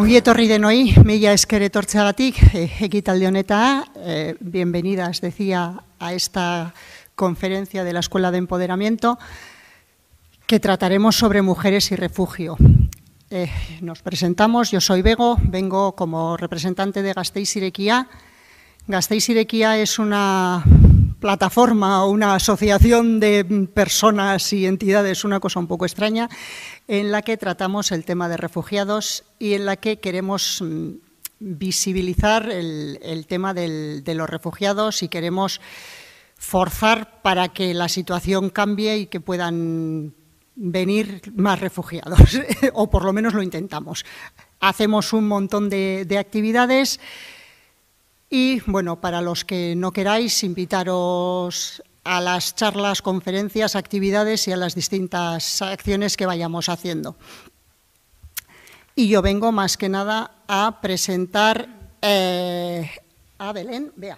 Ongi denoi, eh, eh, bienvenidas, decía, a esta conferencia de la Escuela de Empoderamiento, que trataremos sobre mujeres y refugio. Eh, nos presentamos, yo soy Bego, vengo como representante de Gasteiz Irequía. Gasteiz Irequía es una plataforma o una asociación de personas y entidades, una cosa un poco extraña, en la que tratamos el tema de refugiados y en la que queremos mm, visibilizar el, tema de los refugiados y queremos forzar para que la situación cambie y que puedan venir más refugiados, o por lo menos lo intentamos. Hacemos un montón de, de actividades. Y bueno, para los que no queráis, invitaros a las charlas, conferencias, actividades y a las distintas acciones que vayamos haciendo. Y yo vengo más que nada a presentar eh, a Belén, Bea,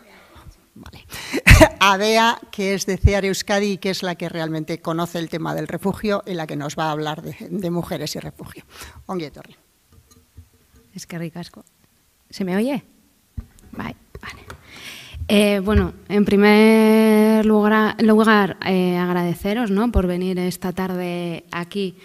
a Bea, que es de CEAR Euskadi y que es la que realmente conoce el tema del refugio y la que nos va a hablar de, mujeres y refugio. Es que ricasco. ¿Se me oye? Eh, bueno, en primer lugar, eh, agradeceros por venir esta tarde aquí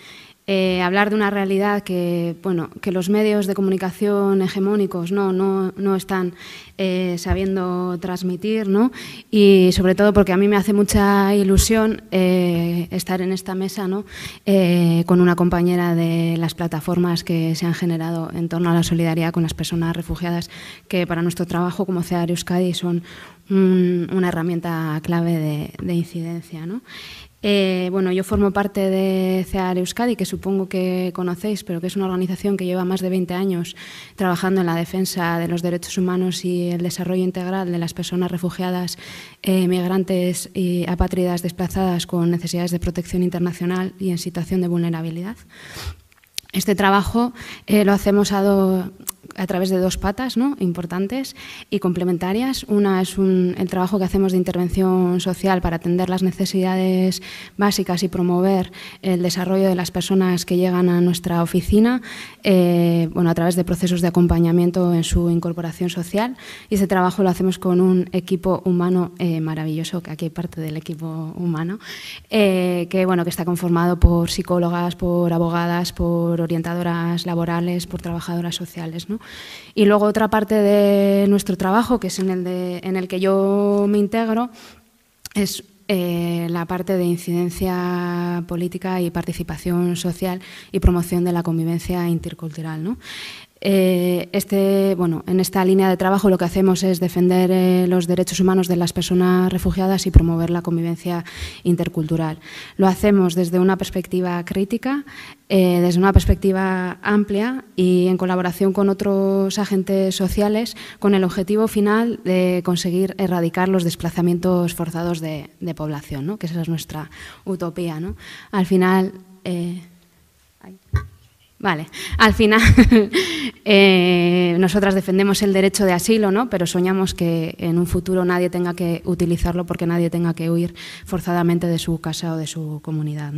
eh, hablar de una realidad que, bueno, que los medios de comunicación hegemónicos no, no, están eh, sabiendo transmitir, ¿no? y sobre todo porque a mí me hace mucha ilusión eh, estar en esta mesa con una compañera de las plataformas que se han generado en torno a la solidaridad con las personas refugiadas, que para nuestro trabajo como CEAR Euskadi son una herramienta clave de, de incidencia. ¿no? Eh, bueno, yo formo parte de CEAR Euskadi, que supongo que conocéis, pero que es una organización que lleva más de 20 años trabajando en la defensa de los derechos humanos y el desarrollo integral de las personas refugiadas, eh, migrantes y apátridas desplazadas con necesidades de protección internacional y en situación de vulnerabilidad. Este trabajo eh, lo hacemos a, través de dos patas importantes y complementarias. Una es un, el trabajo que hacemos de intervención social para atender las necesidades básicas y promover el desarrollo de las personas que llegan a nuestra oficina eh, bueno, a través de procesos de acompañamiento en su incorporación social. Y ese trabajo lo hacemos con un equipo humano eh, maravilloso, que aquí hay parte del equipo humano, que, bueno, que está conformado por psicólogas, por abogadas, por orientadoras laborales, por trabajadoras sociales. Y luego otra parte de nuestro trabajo, que es en el, en el que yo me integro, es eh, la parte de incidencia política y participación social y promoción de la convivencia intercultural. ¿no? Eh, este, en esta línea de trabajo lo que hacemos es defender eh, los derechos humanos de las personas refugiadas y promover la convivencia intercultural. Lo hacemos desde una perspectiva crítica, eh, desde una perspectiva amplia y en colaboración con otros agentes sociales con el objetivo final de conseguir erradicar los desplazamientos forzados de, población, que esa es nuestra utopía. Al final... Vale, al final eh, nosotras defendemos el derecho de asilo, ¿no? pero soñamos que en un futuro nadie tenga que utilizarlo porque nadie tenga que huir forzadamente de su casa o de su comunidad.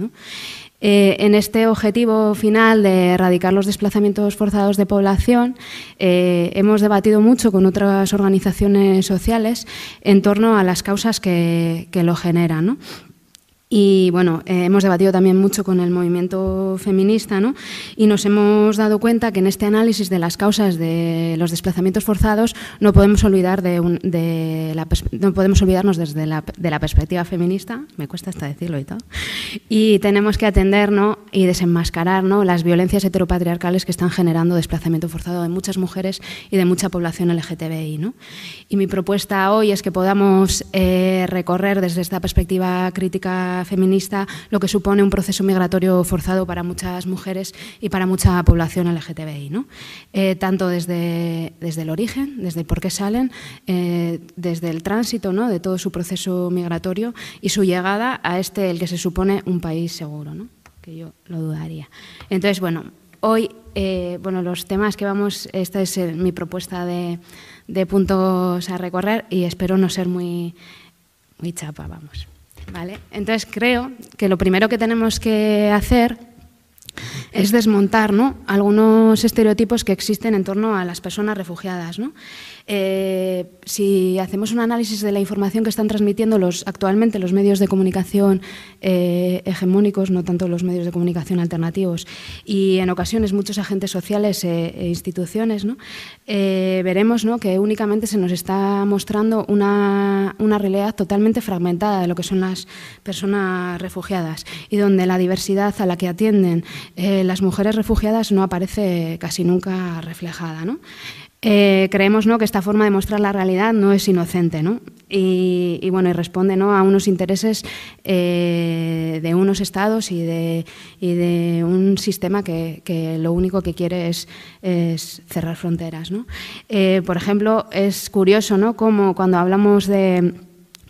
Eh, en este objetivo final de erradicar los desplazamientos forzados de población, eh, hemos debatido mucho con otras organizaciones sociales en torno a las causas que, que lo generan. ¿no? Y bueno, eh, hemos debatido también mucho con el movimiento feminista ¿no? y nos hemos dado cuenta que en este análisis de las causas de los desplazamientos forzados no podemos, olvidar de, no podemos olvidarnos desde la, de la perspectiva feminista, me cuesta hasta decirlo y todo, y tenemos que atender ¿no? y desenmascarar ¿no? las violencias heteropatriarcales que están generando desplazamiento forzado de muchas mujeres y de mucha población LGTBI. ¿no? Y mi propuesta hoy es que podamos eh, recorrer desde esta perspectiva crítica feminista, lo que supone un proceso migratorio forzado para muchas mujeres y para mucha población LGTBI, eh, tanto desde, desde el origen, desde por qué salen, eh, desde el tránsito ¿no? de todo su proceso migratorio y su llegada a este, el que se supone un país seguro, ¿no? que yo lo dudaría. Entonces, bueno, hoy eh, bueno, los temas que vamos, esta es mi propuesta de, de puntos a recorrer y espero no ser muy, muy chapa, vamos. ¿vale? Entonces creo que lo primero que tenemos que hacer es desmontar algunos estereotipos que existen en torno a las personas refugiadas. Eh, si hacemos un análisis de la información que están transmitiendo actualmente los medios de comunicación eh, hegemónicos, no tanto los medios de comunicación alternativos, y en ocasiones muchos agentes sociales e, e instituciones, eh, veremos que únicamente se nos está mostrando una, una realidad totalmente fragmentada de lo que son las personas refugiadas y donde la diversidad a la que atienden, eh, las mujeres refugiadas no aparece casi nunca reflejada. Eh, creemos ¿no? que esta forma de mostrar la realidad no es inocente Y, bueno, y responde ¿no? a unos intereses eh, de unos estados y de, de un sistema que, lo único que quiere es, cerrar fronteras. por ejemplo, es curioso ¿no? cómo cuando hablamos de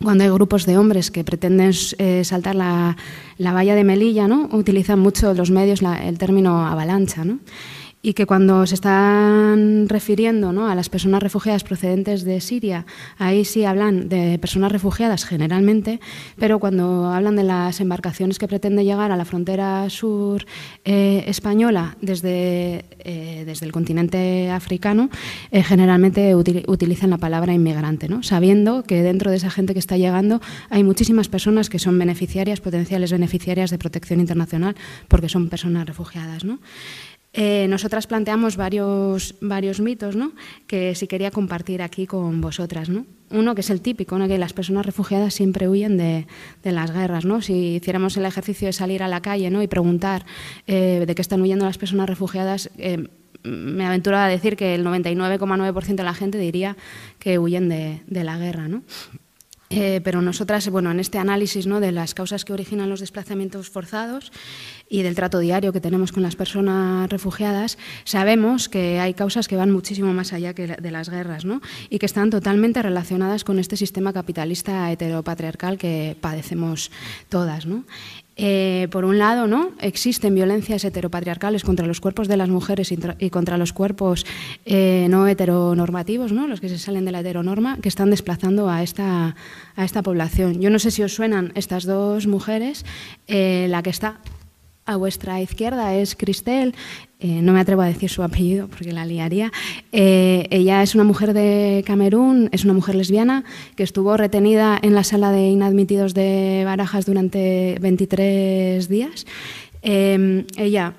cuando hay grupos de hombres que pretenden eh, saltar la, valla de Melilla, ¿no? utilizan mucho los medios el término avalancha. ¿no? y que cuando se están refiriendo a las personas refugiadas procedentes de Siria, ahí sí hablan de personas refugiadas generalmente, pero cuando hablan de las embarcaciones que pretende llegar a la frontera sur eh, española desde, eh, desde el continente africano, eh, generalmente utilizan la palabra inmigrante, ¿no? sabiendo que dentro de esa gente que está llegando hay muchísimas personas que son beneficiarias, potenciales beneficiarias de protección internacional, porque son personas refugiadas. ¿no? Eh, nosotras planteamos varios, varios mitos que sí quería compartir aquí con vosotras. Uno que es el típico, que las personas refugiadas siempre huyen de, las guerras. ¿no? Si hiciéramos el ejercicio de salir a la calle y preguntar eh, de qué están huyendo las personas refugiadas, eh, me aventuraba a decir que el 99,9% de la gente diría que huyen de, de la guerra. ¿no? Eh, pero nosotras, bueno, en este análisis ¿no? de las causas que originan los desplazamientos forzados y del trato diario que tenemos con las personas refugiadas, sabemos que hay causas que van muchísimo más allá que de las guerras ¿no? y que están totalmente relacionadas con este sistema capitalista heteropatriarcal que padecemos todas. ¿no? Eh, por un lado, ¿no? existen violencias heteropatriarcales contra los cuerpos de las mujeres y, contra los cuerpos eh, no heteronormativos, ¿no? los que se salen de la heteronorma, que están desplazando a esta, a esta población. Yo no sé si os suenan estas dos mujeres, eh, la que está a vuestra izquierda es Cristel, eh, no me atrevo a decir su apellido porque la liaría, eh, ella es una mujer de Camerún, es una mujer lesbiana que estuvo retenida en la sala de inadmitidos de Barajas durante 23 días. Eh, ella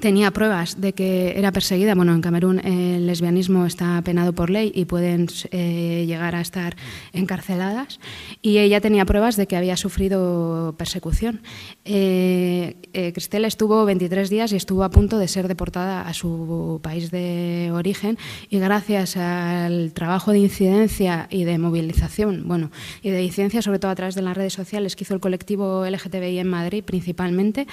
tenía pruebas de que era perseguida. Bueno, en Camerún eh, el lesbianismo está penado por ley y pueden eh, llegar a estar encarceladas. Y ella tenía pruebas de que había sufrido persecución. Eh, Cristela estuvo 23 días y estuvo a punto de ser deportada a su país de origen. Y gracias al trabajo de incidencia y de movilización, bueno, y de incidencia sobre todo a través de las redes sociales que hizo el colectivo LGTBI en Madrid principalmente,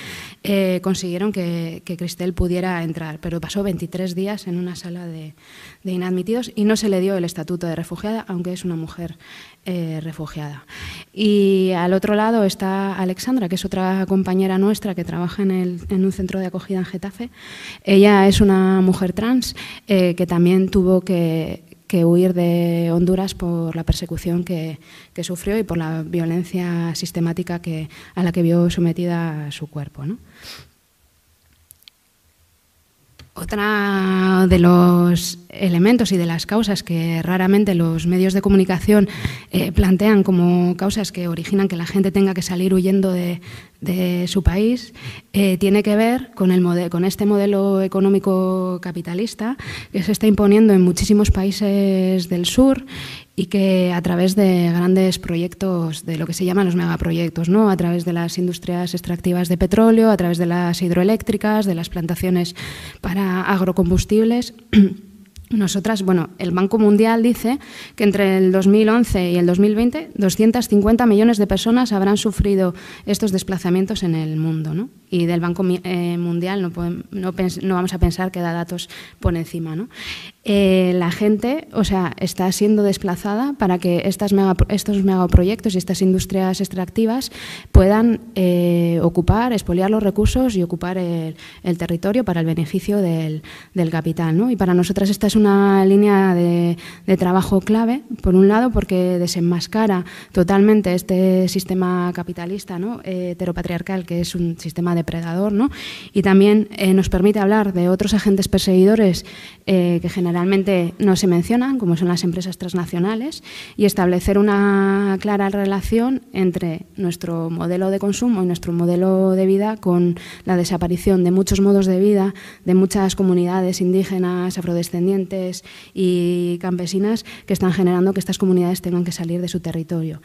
consiguieron que, que él pudiera entrar, pero pasó 23 días en una sala de, inadmitidos y no se le dio el estatuto de refugiada, aunque es una mujer eh, refugiada. Y al otro lado está Alexandra, que es otra compañera nuestra que trabaja en, un centro de acogida en Getafe. Ella es una mujer trans eh, que también tuvo que, huir de Honduras por la persecución que, sufrió y por la violencia sistemática que, a la que vio sometida su cuerpo. ¿no? Otra de los elementos y de las causas que raramente los medios de comunicación eh, plantean como causas que originan que la gente tenga que salir huyendo de, su país eh, tiene que ver con este modelo económico capitalista que se está imponiendo en muchísimos países del sur y que a través de grandes proyectos, de lo que se llaman los megaproyectos, ¿no? a través de las industrias extractivas de petróleo, a través de las hidroeléctricas, de las plantaciones para agrocombustibles. Nosotras, bueno, el Banco Mundial dice que entre el 2011 y el 2020 250 millones de personas habrán sufrido estos desplazamientos en el mundo, ¿no? Y del Banco eh, Mundial no, no, no, vamos a pensar que da datos por encima, ¿no? Eh, la gente o sea, está siendo desplazada para que estas mega, estos megaproyectos y estas industrias extractivas puedan eh, ocupar, expoliar los recursos y ocupar el, territorio para el beneficio del, capital. Y para nosotras esta es una línea de, trabajo clave, por un lado, porque desenmascara totalmente este sistema capitalista ¿no? Eh, heteropatriarcal, que es un sistema depredador, y también nos permite hablar de otros agentes perseguidores que generan Realmente no se mencionan, como son las empresas transnacionales, y establecer una clara relación entre nuestro modelo de consumo y nuestro modelo de vida con la desaparición de muchos modos de vida de muchas comunidades indígenas, afrodescendientes y campesinas que están generando que estas comunidades tengan que salir de su territorio.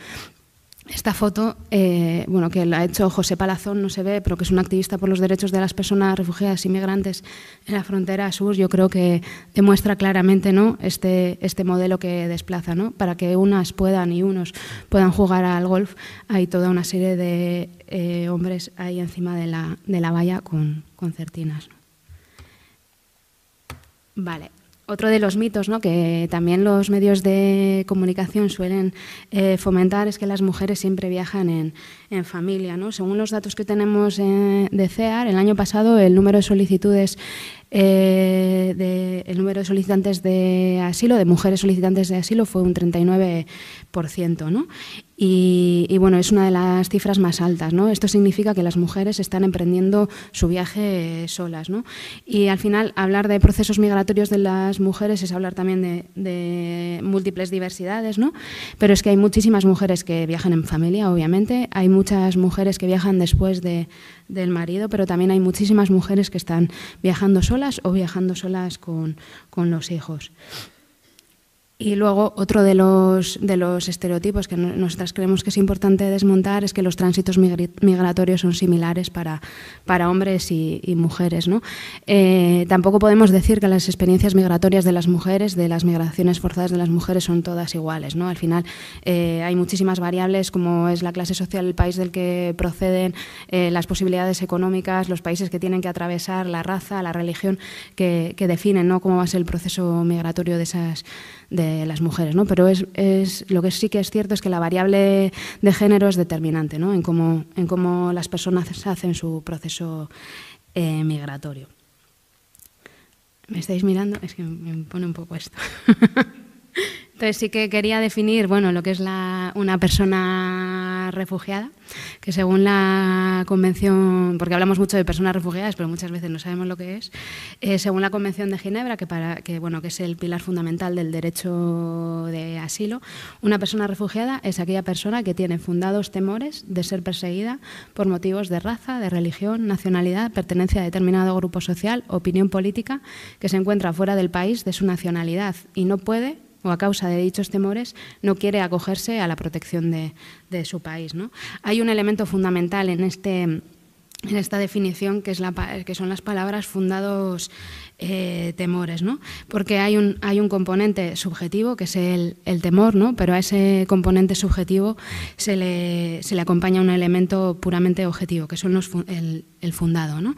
Esta foto, eh, bueno, que la ha hecho José Palazón, no se ve, pero que es un activista por los derechos de las personas refugiadas y migrantes en la frontera sur, yo creo que demuestra claramente ¿no? este, este modelo que desplaza. Para que unas puedan y unos puedan jugar al golf, hay toda una serie de eh, hombres ahí encima de la, de la valla con, certinas. Vale, otro de los mitos que también los medios de comunicación suelen eh, fomentar es que las mujeres siempre viajan en, familia. Según los datos que tenemos eh, de CEAR, el año pasado el número de solicitudes, eh, el número de solicitantes de asilo, de mujeres solicitantes de asilo, fue un 39%. ¿no? Y, bueno, es una de las cifras más altas. ¿no? Esto significa que las mujeres están emprendiendo su viaje solas. ¿no? Y al final, hablar de procesos migratorios de las mujeres es hablar también de, múltiples diversidades, ¿no? pero es que hay muchísimas mujeres que viajan en familia, obviamente, hay muchas mujeres que viajan después del marido, pero también hay muchísimas mujeres que están viajando solas o viajando solas con, con los hijos. Y luego otro de los, de los estereotipos que nosotras creemos que es importante desmontar es que los tránsitos migratorios son similares para, para hombres y, mujeres. Eh, tampoco podemos decir que las experiencias migratorias de las mujeres, de las migraciones forzadas de las mujeres, son todas iguales. ¿no? Al final eh, hay muchísimas variables como es la clase social, el país del que proceden, eh, las posibilidades económicas, los países que tienen que atravesar, la raza, la religión que, que definen ¿no? cómo va a ser el proceso migratorio de esas... De, las mujeres, ¿no? Pero es, es, lo que sí que es cierto es que la variable de género es determinante, ¿no? En cómo, en cómo las personas hacen su proceso eh, migratorio. ¿Me estáis mirando? Es que me pone un poco esto. Entonces sí que quería definir bueno, lo que es una persona refugiada, que según la Convención, porque hablamos mucho de personas refugiadas, pero muchas veces no sabemos lo que es, eh, según la Convención de Ginebra, que, para, que, bueno, que es el pilar fundamental del derecho de asilo, una persona refugiada es aquella persona que tiene fundados temores de ser perseguida por motivos de raza, de religión, nacionalidad, pertenencia a determinado grupo social, opinión política, que se encuentra fuera del país de su nacionalidad y no puede o a causa de dichos temores, no quiere acogerse a la protección de, su país. ¿no? Hay un elemento fundamental en, este, en esta definición que, es la, que son las palabras fundados eh, temores, ¿no? Porque hay un, hay un componente subjetivo, que es el, temor, ¿no? Pero a ese componente subjetivo se le, acompaña un elemento puramente objetivo, que son el, fundado, ¿no?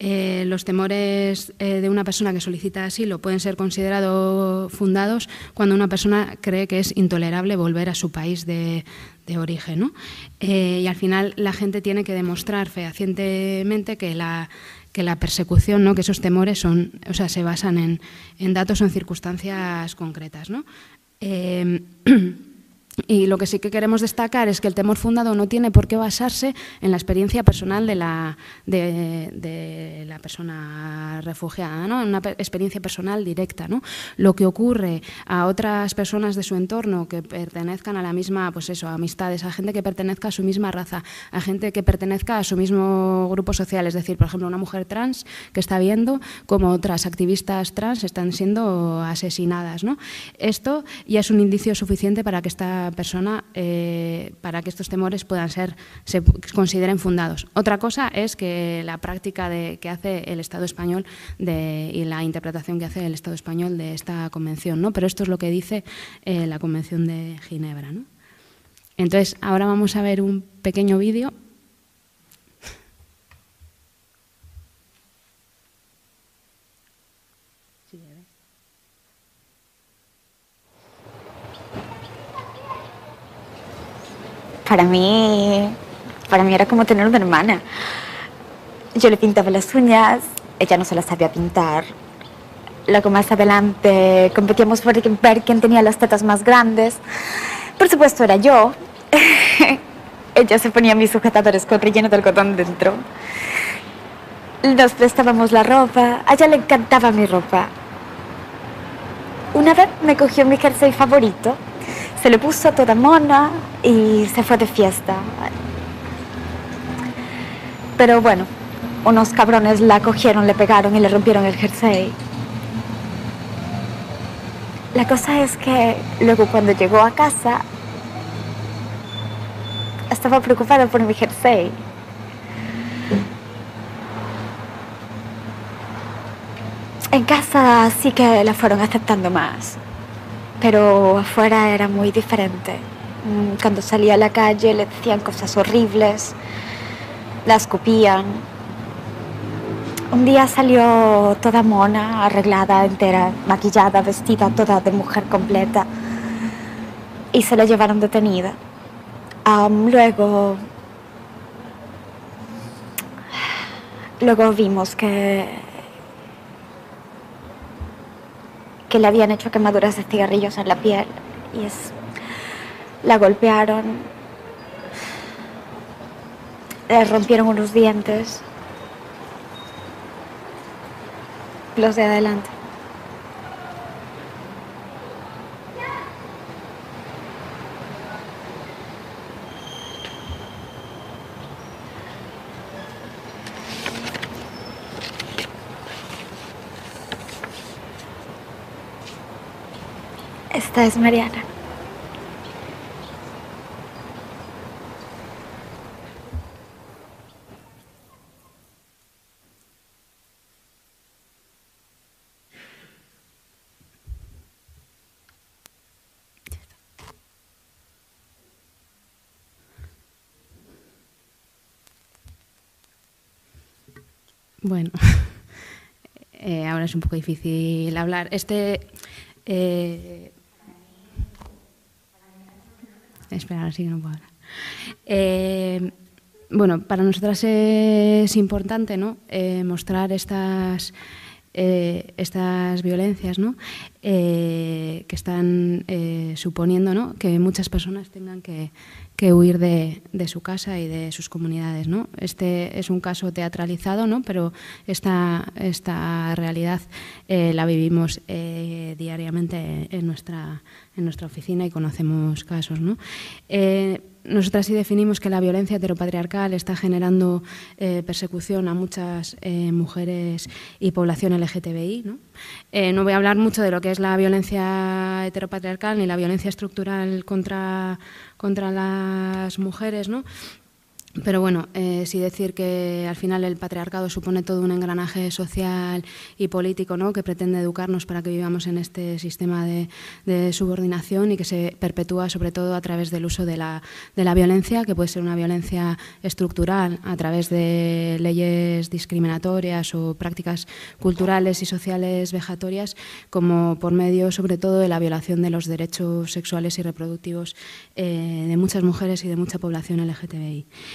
Eh, los temores eh, de una persona que solicita asilo pueden ser considerados fundados cuando una persona cree que es intolerable volver a su país de, origen. ¿no? Eh, y al final la gente tiene que demostrar fehacientemente que la, que la persecución, ¿no? que esos temores son, o sea, se basan en, en datos o en circunstancias concretas. ¿no? Y lo que sí que queremos destacar es que el temor fundado no tiene por qué basarse en la experiencia personal de la, de, la persona refugiada, ¿no? en una experiencia personal directa. ¿no? Lo que ocurre a otras personas de su entorno que pertenezcan a la misma, pues eso, amistades, a gente que pertenezca a su misma raza, a gente que pertenezca a su mismo grupo social, es decir, por ejemplo, una mujer trans que está viendo como otras activistas trans están siendo asesinadas. ¿no? Esto ya es un indicio suficiente para que esta persona eh, para que estos temores puedan ser, se consideren fundados. Otra cosa es que la práctica de, que hace el Estado español de, y la interpretación que hace el Estado español de esta convención, ¿no? pero esto es lo que dice eh, la Convención de Ginebra. Entonces, ahora vamos a ver un pequeño vídeo para mí, para mí era como tener una hermana. Yo le pintaba las uñas, ella no se las sabía pintar. Luego más adelante competíamos por ver quién tenía las tetas más grandes. Por supuesto era yo. ella se ponía mis sujetadores con relleno de algodón dentro. Nos prestábamos la ropa, a ella le encantaba mi ropa. Una vez me cogió mi jersey favorito se le puso toda mona y se fue de fiesta. Pero bueno, unos cabrones la cogieron, le pegaron y le rompieron el jersey. La cosa es que luego cuando llegó a casa, estaba preocupada por mi jersey. En casa sí que la fueron aceptando más pero afuera era muy diferente. Mm, cuando salía a la calle le decían cosas horribles, la escupían. Un día salió toda mona, arreglada entera, maquillada, vestida toda de mujer completa y se la llevaron detenida. luego luego vimos que que le habían hecho quemaduras de cigarrillos en la piel y es, la golpearon, le rompieron unos dientes, los de adelante. es Mariana. Bueno, eh, ahora es un poco difícil hablar. Este, eh, esperar así que no puedo hablar. Eh, bueno, para nosotras es importante ¿no? Eh, mostrar estas, eh, estas violencias que están suponiendo que muchas personas tengan que, que huir de, su casa y de sus comunidades. ¿no? Este es un caso teatralizado, ¿no? pero esta, realidad eh, la vivimos eh, diariamente en nuestra, oficina y conocemos casos. Eh, nosotras sí definimos que la violencia heteropatriarcal está generando persecución a muchas mujeres y población LGTBI. ¿no? ¿no? voy a hablar mucho de lo que es la violencia heteropatriarcal ni la violencia estructural contra contra las mujeres, ¿no? Pero bueno, eh, sí decir que al final el patriarcado supone todo un engranaje social y político ¿no? que pretende educarnos para que vivamos en este sistema de, subordinación y que se perpetúa sobre todo a través del uso de la, violencia, que puede ser una violencia estructural a través de leyes discriminatorias o prácticas culturales y sociales vejatorias, como por medio sobre todo de la violación de los derechos sexuales y reproductivos eh, de muchas mujeres y de mucha población LGTBI.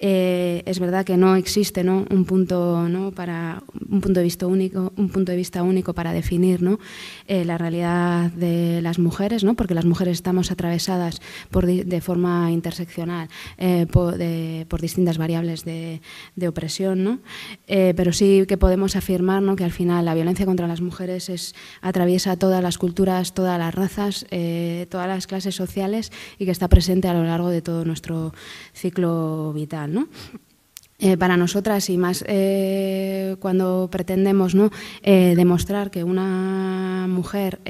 Eh, es verdad que no existe un punto para un punto de vista único, un punto de vista único para definir eh, la realidad de las mujeres, ¿no? porque las mujeres estamos atravesadas de forma interseccional eh, por, distintas variables de, opresión, pero sí que podemos afirmar que al final la violencia contra las mujeres es, atraviesa todas las culturas, todas las razas, todas las clases sociales y que está presente a lo largo de todo nuestro ciclo vital. Eh, para nosotras y más eh, cuando pretendemos ¿no? Eh, demostrar que una mujer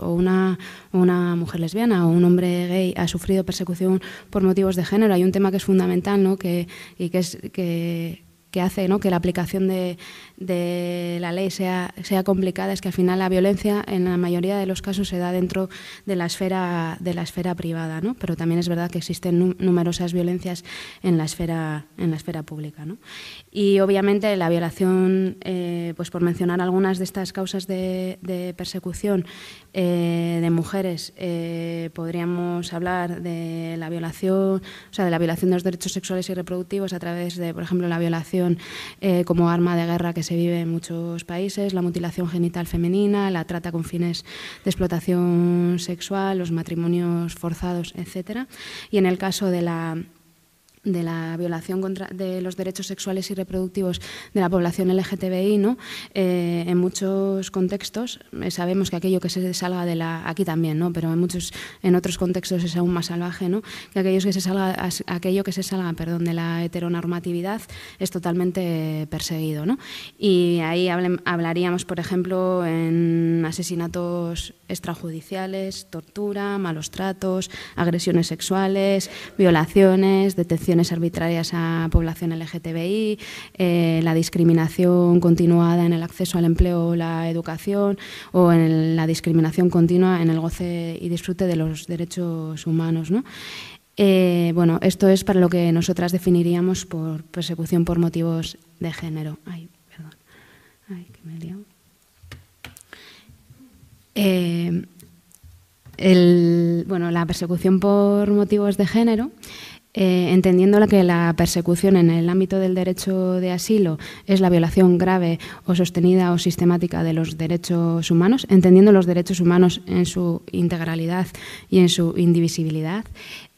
o una, una, mujer lesbiana o un hombre gay ha sufrido persecución por motivos de género, hay un tema que es fundamental que, y que, es, que, hace que la aplicación de, de la ley sea, sea complicada es que al final la violencia en la mayoría de los casos se da dentro de la esfera, de la esfera privada, ¿no? pero también es verdad que existen numerosas violencias en la esfera, en la esfera pública. ¿no? Y obviamente la violación, eh, pues por mencionar algunas de estas causas de, persecución eh, de mujeres, eh, podríamos hablar de la violación, o sea, de la violación de los derechos sexuales y reproductivos a través de, por ejemplo, la violación como arma de guerra que se se vive en muchos países, la mutilación genital femenina, la trata con fines de explotación sexual, los matrimonios forzados, etc. Y en el caso de la de la violación contra, de los derechos sexuales y reproductivos de la población LGTBI, ¿no? Eh, en muchos contextos eh, sabemos que aquello que se salga de la aquí también, ¿no? Pero en muchos en otros contextos es aún más salvaje, ¿no? Que aquellos que se salga aquello que se salga, perdón, de la heteronormatividad es totalmente perseguido, ¿no? Y ahí hablaríamos, por ejemplo, en asesinatos extrajudiciales, tortura, malos tratos, agresiones sexuales, violaciones, detención arbitrarias a población LGTBI, eh, la discriminación continuada en el acceso al empleo o la educación o en la discriminación continua en el goce y disfrute de los derechos humanos. Eh, bueno, esto es para lo que nosotras definiríamos por persecución por motivos de género. Ay, perdón. Ay, eh, bueno, la persecución por motivos de género eh, entendiendo que la persecución en el ámbito del derecho de asilo es la violación grave o sostenida o sistemática de los derechos humanos, entendiendo los derechos humanos en su integralidad y en su indivisibilidad,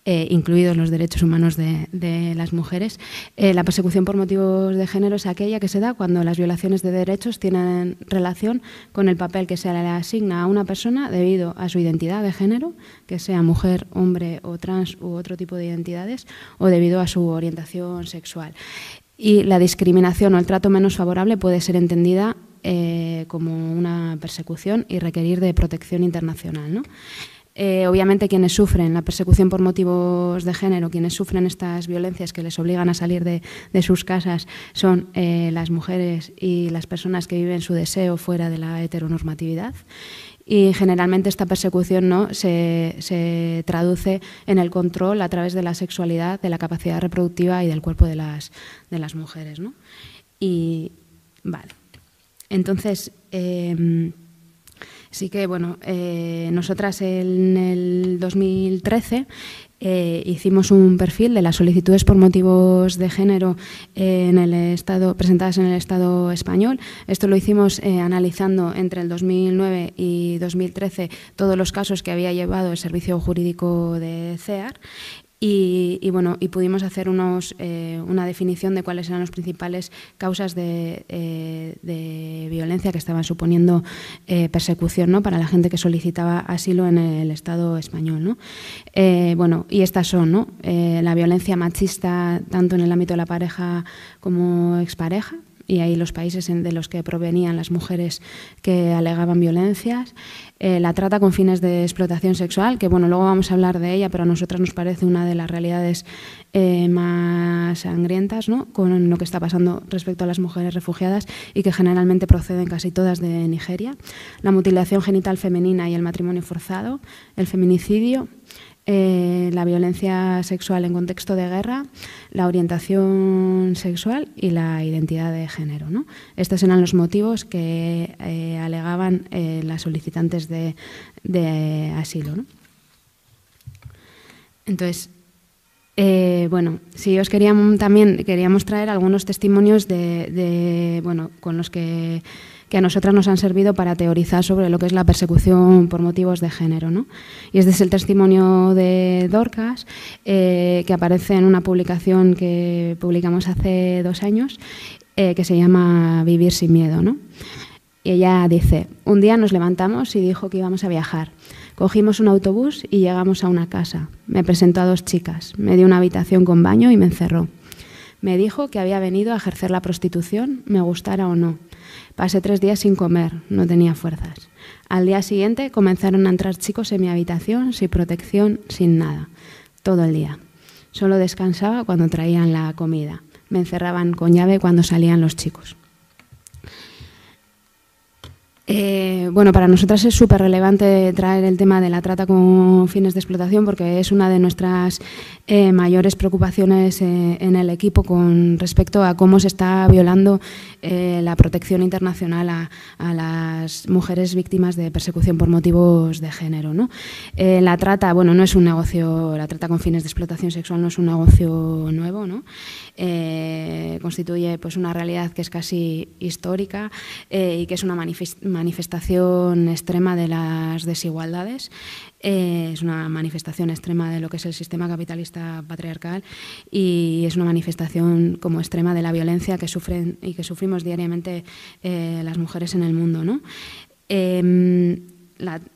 eh, incluidos los derechos humanos de, las mujeres. Eh, la persecución por motivos de género es aquella que se da cuando las violaciones de derechos tienen relación con el papel que se le asigna a una persona debido a su identidad de género, que sea mujer, hombre o trans u otro tipo de identidades, o debido a su orientación sexual. Y la discriminación o el trato menos favorable puede ser entendida eh, como una persecución y requerir de protección internacional. ¿no? Eh, obviamente quienes sufren la persecución por motivos de género, quienes sufren estas violencias que les obligan a salir de, sus casas, son eh, las mujeres y las personas que viven su deseo fuera de la heteronormatividad. Y generalmente esta persecución ¿no? se, traduce en el control a través de la sexualidad, de la capacidad reproductiva y del cuerpo de las, de las mujeres. Y vale, entonces... Em, Así que, bueno, eh, nosotras en el 2013 eh, hicimos un perfil de las solicitudes por motivos de género en el estado, presentadas en el Estado español. Esto lo hicimos eh, analizando entre el 2009 y 2013 todos los casos que había llevado el Servicio Jurídico de CEAR y, bueno, y pudimos hacer unos, eh, una definición de cuáles eran las principales causas eh, de, violencia que estaban suponiendo eh, persecución para la gente que solicitaba asilo en el Estado español. bueno, y estas son la violencia machista tanto en el ámbito de la pareja como expareja, y ahí los países de los que provenían las mujeres que alegaban violencias, eh, la trata con fines de explotación sexual, que bueno, luego vamos a hablar de ella, pero a nosotras nos parece una de las realidades eh, más sangrientas con lo que está pasando respecto a las mujeres refugiadas y que generalmente proceden casi todas de Nigeria, la mutilación genital femenina y el matrimonio forzado, el feminicidio, eh, la violencia sexual en contexto de guerra, la orientación sexual y la identidad de género. ¿no? Estos eran los motivos que eh, alegaban eh, las solicitantes de, de asilo. ¿no? Entonces, bueno, si os queríamos también queríamos traer algunos testimonios de bueno, con los que que a nosotras nos han servido para teorizar sobre lo que es la persecución por motivos de género. ¿no? Y este es el testimonio de Dorcas, eh, que aparece en una publicación que publicamos hace dos años, eh, que se llama Vivir sin miedo. ¿no? Y ella dice, un día nos levantamos y dijo que íbamos a viajar. Cogimos un autobús y llegamos a una casa. Me presentó a dos chicas, me dio una habitación con baño y me encerró. Me dijo que había venido a ejercer la prostitución, me gustara o no. Pasé tres días sin comer, no tenía fuerzas. Al día siguiente comenzaron a entrar chicos en mi habitación sin protección, sin nada, todo el día. Solo descansaba cuando traían la comida. Me encerraban con llave cuando salían los chicos. Eh, bueno, para nosotras es súper relevante traer el tema de la trata con fines de explotación porque es una de nuestras eh, mayores preocupaciones eh, en el equipo con respecto a cómo se está violando eh, la protección internacional a, las mujeres víctimas de persecución por motivos de género. Eh, la trata, bueno, no es un negocio, la trata con fines de explotación sexual no es un negocio nuevo, ¿no? Eh, constituye pues, una realidad que es casi histórica y que es una manifestación extrema de las desigualdades eh, es una manifestación extrema de lo que es el sistema capitalista patriarcal y es una manifestación como extrema de la violencia que sufren y que sufrimos diariamente eh, las mujeres en el mundo. ¿no? Em,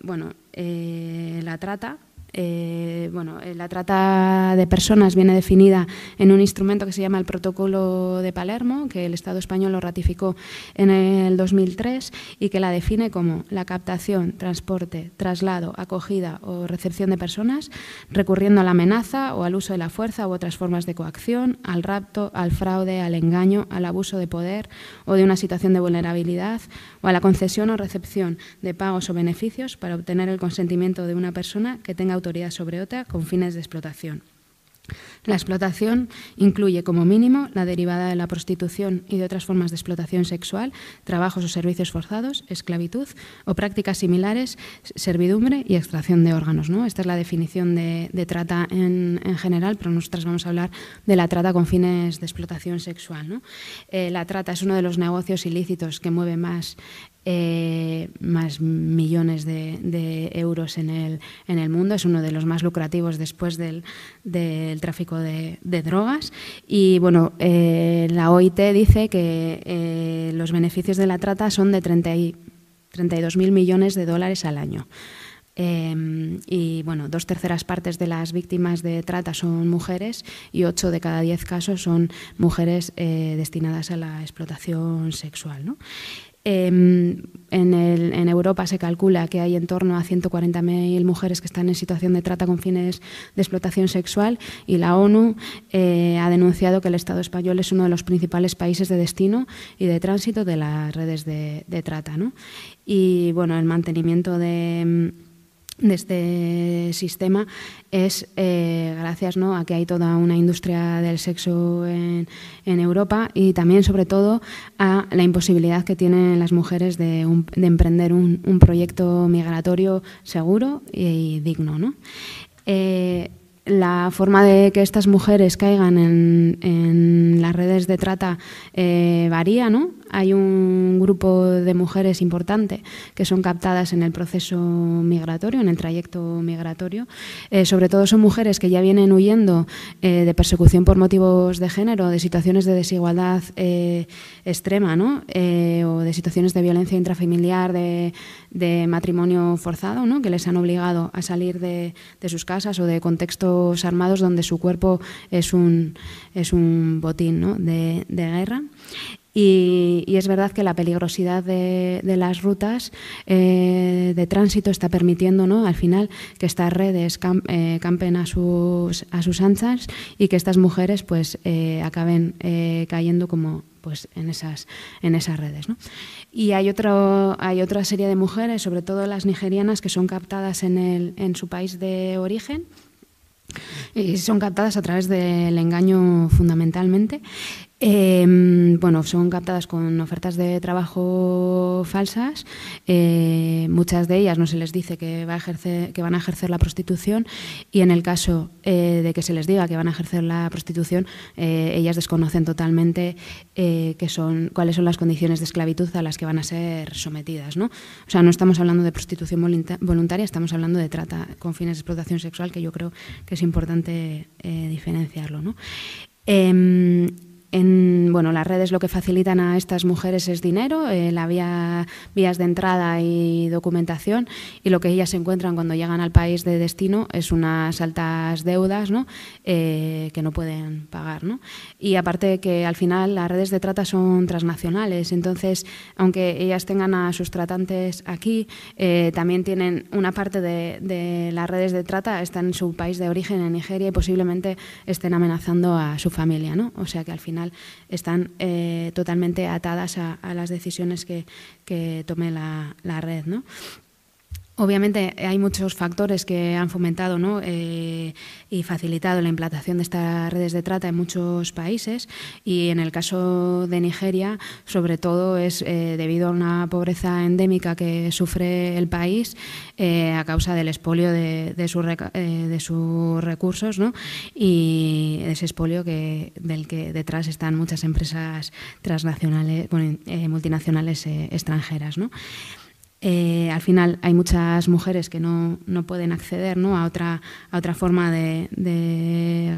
bueno, eh, la trata eh, bueno, eh, la trata de personas viene definida en un instrumento que se llama el Protocolo de Palermo, que el Estado español lo ratificó en el 2003 y que la define como la captación, transporte, traslado, acogida o recepción de personas recurriendo a la amenaza o al uso de la fuerza u otras formas de coacción, al rapto, al fraude, al engaño, al abuso de poder o de una situación de vulnerabilidad o a la concesión o recepción de pagos o beneficios para obtener el consentimiento de una persona que tenga autoridad sobre otra con fines de explotación. La explotación incluye como mínimo la derivada de la prostitución y de otras formas de explotación sexual, trabajos o servicios forzados, esclavitud o prácticas similares, servidumbre y extracción de órganos. Esta es la definición de, trata en, general, pero nosotras vamos a hablar de la trata con fines de explotación sexual. Eh, la trata es uno de los negocios ilícitos que mueve más eh, más millones de, euros en el, en el mundo. Es uno de los más lucrativos después del, tráfico de, drogas. Y bueno, eh, la OIT dice que eh, los beneficios de la trata son de 32.000 millones de dólares al año. Em, y bueno, dos terceras partes de las víctimas de trata son mujeres y ocho de cada diez casos son mujeres destinadas a la explotación sexual. ¿no? Em, en, el, en, Europa se calcula que hay en torno a 140.000 mujeres que están en situación de trata con fines de explotación sexual y la ONU eh, ha denunciado que el Estado español es uno de los principales países de destino y de tránsito de las redes de, trata. Y bueno, el mantenimiento de de este sistema es eh, gracias a que hay toda una industria del sexo en, Europa y también sobre todo a la imposibilidad que tienen las mujeres de, emprender un, proyecto migratorio seguro y, digno. ¿no? Eh, la forma de que estas mujeres caigan en, las redes de trata eh, varía, ¿no? Hay un grupo de mujeres importante que son captadas en el proceso migratorio, en el trayecto migratorio. Eh, sobre todo son mujeres que ya vienen huyendo eh, de persecución por motivos de género, de situaciones de desigualdad extrema, ¿no? o de situaciones de violencia intrafamiliar, de, matrimonio forzado, ¿no? Que les han obligado a salir de, de sus casas o de contextos armados donde su cuerpo es un, es un botín ¿no? de, de guerra. Y, y, es verdad que la peligrosidad de, de las rutas eh, de tránsito está permitiendo ¿no? al final que estas redes eh, campen a sus, a sus anchas y que estas mujeres pues eh, acaben cayendo como pues en esas en esas redes ¿no? y hay otro hay otra serie de mujeres sobre todo las nigerianas que son captadas en el en su país de origen y eh, son captadas a través del engaño fundamentalmente Em, bueno, son captadas con ofertas de trabajo falsas. Eh, muchas de ellas no se les dice que, van a ejercer la prostitución y en el caso eh, de que se les diga que van a ejercer la prostitución, eh, ellas desconocen totalmente que son, cuáles son las condiciones de esclavitud a las que van a ser sometidas. ¿no? O sea, no estamos hablando de prostitución voluntaria, estamos hablando de trata con fines de explotación sexual, que yo creo que es importante diferenciarlo. ¿no? Em, bueno, las redes lo que facilitan a estas mujeres es dinero, eh, vías de entrada y documentación, y lo que ellas encuentran cuando llegan al país de destino es unas altas deudas ¿no? Eh, que no pueden pagar. ¿no? Y aparte que al final las redes de trata son transnacionales, entonces aunque ellas tengan a sus tratantes aquí, eh, también tienen una parte de, las redes de trata, están en su país de origen, en Nigeria, y posiblemente estén amenazando a su familia. ¿no? O sea que al están eh, totalmente atadas a, las decisiones que, tome la, red. ¿no? Obviamente eh, hay muchos factores que han fomentado ¿no? Eh, y facilitado la implantación de estas redes de trata en muchos países y en el caso de Nigeria, sobre todo es eh, debido a una pobreza endémica que sufre el país a causa del expolio de, de, de sus recursos y ese expolio que, del que detrás están muchas empresas transnacionales, bueno, multinacionales extranjeras. ¿no? Eh, al final hay muchas mujeres que no, pueden acceder A, otra, forma de,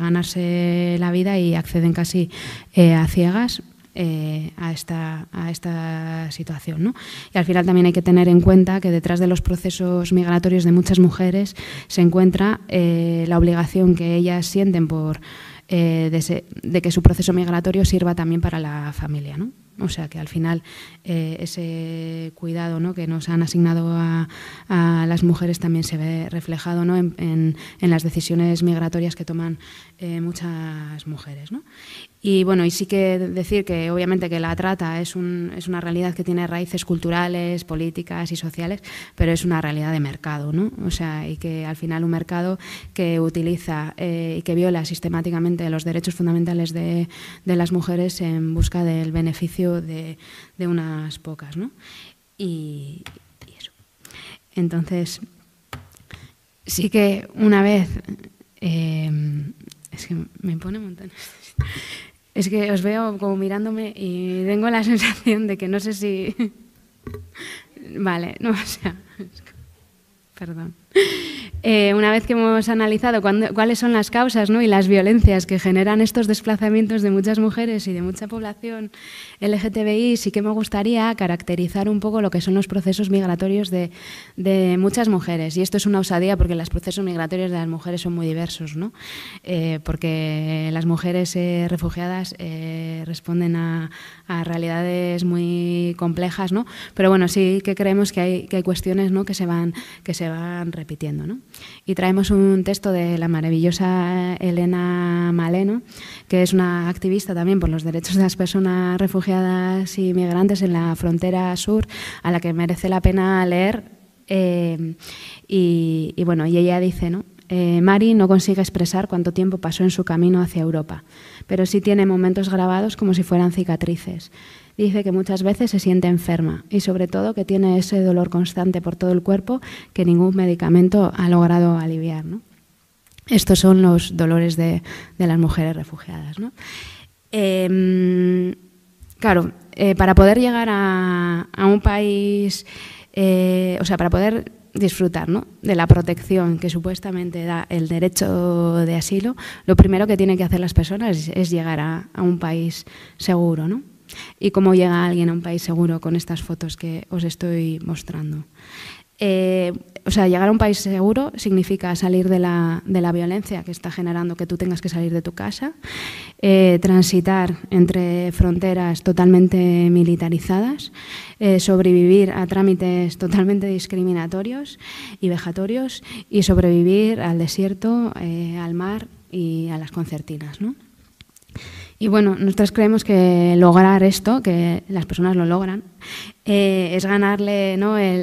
ganarse la vida y acceden casi eh, a ciegas eh, a, esta, situación. ¿no? Y al final también hay que tener en cuenta que detrás de los procesos migratorios de muchas mujeres se encuentra la obligación que ellas sienten por, de, que su proceso migratorio sirva también para la familia. ¿no? O sea que al final eh, ese cuidado ¿no? que nos han asignado a, las mujeres también se ve reflejado en, las decisiones migratorias que toman eh, muchas mujeres. Y bueno, y sí que decir que obviamente que la trata es, una realidad que tiene raíces culturales, políticas y sociales, pero es una realidad de mercado, O sea, y que al final un mercado que utiliza eh, y que viola sistemáticamente los derechos fundamentales de las mujeres en busca del beneficio de, unas pocas, ¿no? Y, eso. Entonces, sí que una vez... Em, es que me pone montones. Es que os veo como mirándome y tengo la sensación de que no sé si... Vale, no, o sea... Perdón. Eh, una vez que hemos analizado cuáles son las causas y las violencias que generan estos desplazamientos de muchas mujeres y de mucha población LGTBI, sí que me gustaría caracterizar un poco lo que son los procesos migratorios de, muchas mujeres. Y esto es una osadía porque los procesos migratorios de las mujeres son muy diversos, eh, porque las mujeres eh, refugiadas responden a, realidades muy complejas, pero bueno, sí que creemos que hay, que hay cuestiones que, se van, que se van y traemos un texto de la maravillosa Elena Maleno, que es una activista también por los derechos de las personas refugiadas y migrantes en la frontera sur, a la que merece la pena leer. Eh, y, bueno, y ella dice, ¿no? Eh, Mari no consigue expresar cuánto tiempo pasó en su camino hacia Europa, pero sí tiene momentos grabados como si fueran cicatrices dice que muchas veces se siente enferma y sobre todo que tiene ese dolor constante por todo el cuerpo que ningún medicamento ha logrado aliviar. ¿no? Estos son los dolores de, las mujeres refugiadas. ¿no? Em, claro, eh, para poder llegar a, un país, eh, o sea, para poder disfrutar de la protección que supuestamente da el derecho de asilo, lo primero que tienen que hacer las personas es llegar a, a un país seguro. ¿no? y cómo llega alguien a un país seguro con estas fotos que os estoy mostrando. Eh, o sea, llegar a un país seguro significa salir de la, violencia que está generando que tú tengas que salir de tu casa, eh, transitar entre fronteras totalmente militarizadas, eh, sobrevivir a trámites totalmente discriminatorios y vejatorios y sobrevivir al desierto, al mar y a las concertinas. ¿no? Y bueno, nosotros creemos que lograr esto, que las personas lo logran, eh, es ganarle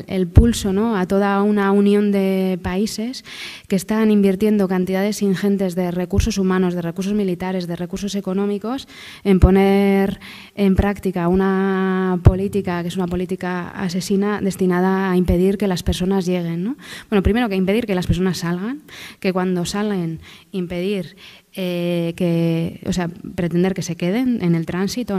el, pulso a toda una unión de países que están invirtiendo cantidades ingentes de recursos humanos, de recursos militares, de recursos económicos en poner en práctica una política que es una política asesina destinada a impedir que las personas lleguen. Bueno, primero que impedir que las personas salgan, que cuando salen impedir eh, que, sea, pretender que se queden en el tránsito,